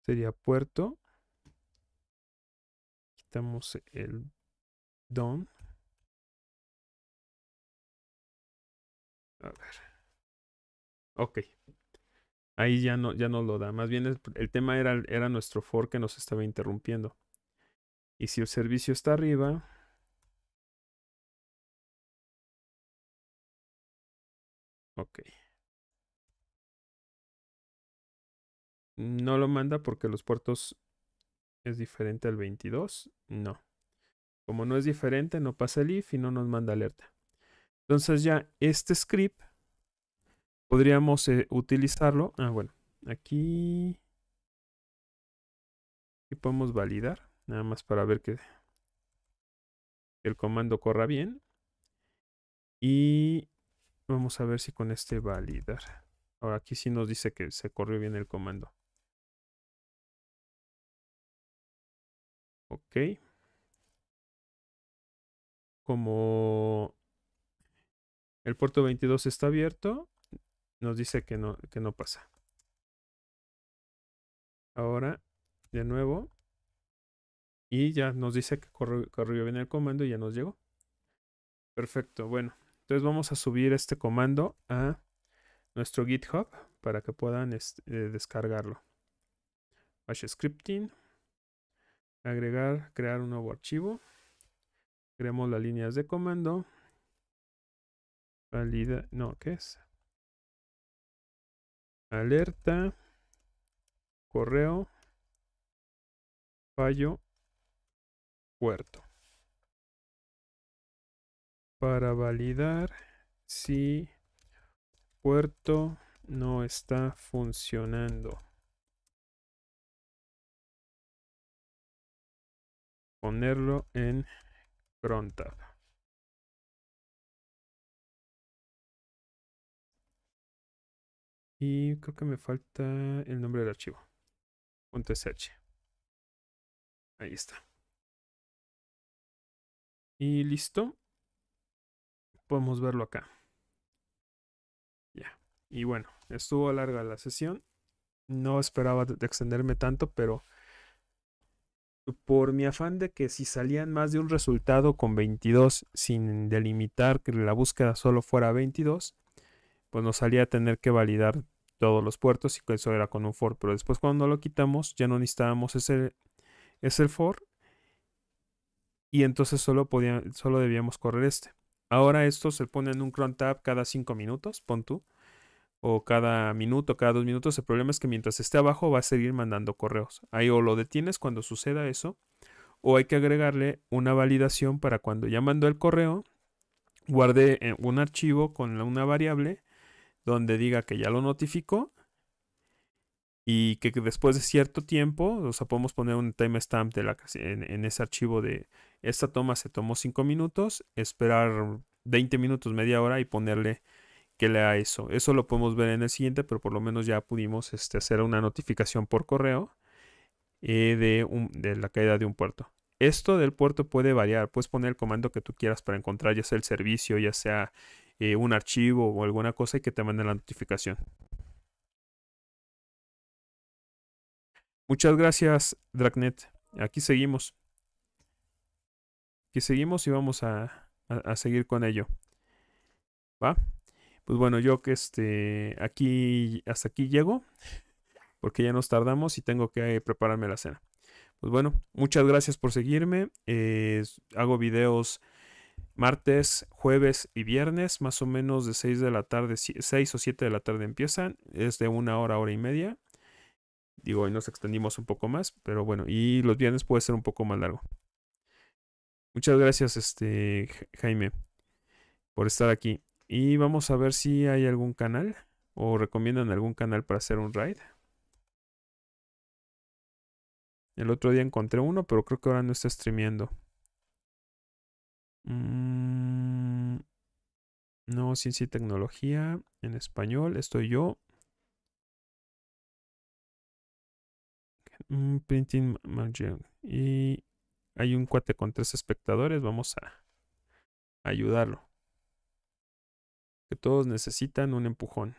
Sería puerto. Quitamos el don. A ver. Ok. Ahí ya no, ya no lo da. Más bien el, tema era, era nuestro for que nos estaba interrumpiendo. Y si el servicio está arriba, Ok. No lo manda porque los puertos es diferente al 22. No. Como no es diferente, no pasa el if y no nos manda alerta. Entonces ya este script podríamos eh, utilizarlo. Ah, bueno, aquí, aquí podemos validar, nada más para ver que, el comando corra bien. Y vamos a ver si con este validar. Ahora aquí sí nos dice que se corrió bien el comando. Ok. Como el puerto 22 está abierto, nos dice que no, que no pasa. Ahora, de nuevo. Y ya nos dice que corrió, bien el comando y ya nos llegó. Perfecto, bueno. Entonces vamos a subir este comando a nuestro GitHub para que puedan este, eh, descargarlo. Bash scripting. Agregar, crear un nuevo archivo. Creamos las líneas de comando. Valida, no, ¿qué es? Alerta. Correo. Fallo. Puerto. Para validar si puerto no está funcionando. Ponerlo en pronta. Y creo que me falta el nombre del archivo. .sh. Ahí está. Y listo. Podemos verlo acá. Ya. Y bueno, estuvo larga la sesión. No esperaba extenderme tanto, pero por mi afán de que si salían más de un resultado con 22 sin delimitar que la búsqueda solo fuera 22, pues nos salía a tener que validar todos los puertos y eso era con un for. Pero después cuando lo quitamos ya no necesitábamos ese, for y entonces solo, solo debíamos correr este. Ahora esto se pone en un cron tab cada 5 minutos, pon tú, o cada minuto, cada 2 minutos. El problema es que mientras esté abajo va a seguir mandando correos. Ahí o lo detienes cuando suceda eso, o hay que agregarle una validación para cuando ya mandó el correo, guarde eh, un archivo con una variable donde diga que ya lo notificó y que después de cierto tiempo, o sea, podemos poner un timestamp en, ese archivo de esta toma se tomó 5 minutos, esperar 20 minutos, media hora y ponerle que lea eso. Eso lo podemos ver en el siguiente, pero por lo menos ya pudimos este, hacer una notificación por correo eh, de, de la caída de un puerto. Esto del puerto puede variar, puedes poner el comando que tú quieras para encontrar ya sea el servicio, ya sea eh, un archivo o alguna cosa y que te manden la notificación. Muchas gracias, Dragnet. Aquí seguimos. Aquí seguimos y vamos a, a, seguir con ello. ¿Va? Pues bueno, yo que este, aquí, hasta aquí llego, porque ya nos tardamos y tengo que eh, prepararme la cena. Pues bueno, muchas gracias por seguirme. Eh, hago videos martes, jueves y viernes, más o menos de 6 de la tarde, 6 o 7 de la tarde empiezan, es de una hora, hora y media. Digo, hoy nos extendimos un poco más, pero bueno, y los viernes puede ser un poco más largo. Muchas gracias, este Jaime, por estar aquí. Y vamos a ver si hay algún canal o recomiendan algún canal para hacer un raid. El otro día encontré uno, pero creo que ahora no está streameando. Mm, no, ciencia y tecnología. En español estoy yo. Mm, printing margin. Y hay un cuate con tres espectadores. Vamos a ayudarlo. Que todos necesitan un empujón.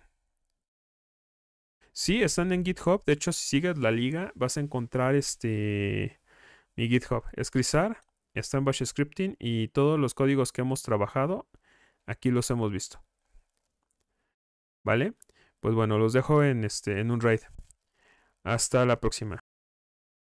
Sí, están en GitHub. De hecho, si sigues la liga, vas a encontrar este mi GitHub. Es está en Bash Scripting y todos los códigos que hemos trabajado, aquí los hemos visto. ¿Vale? Pues bueno, los dejo en, este, en un raid. Hasta la próxima.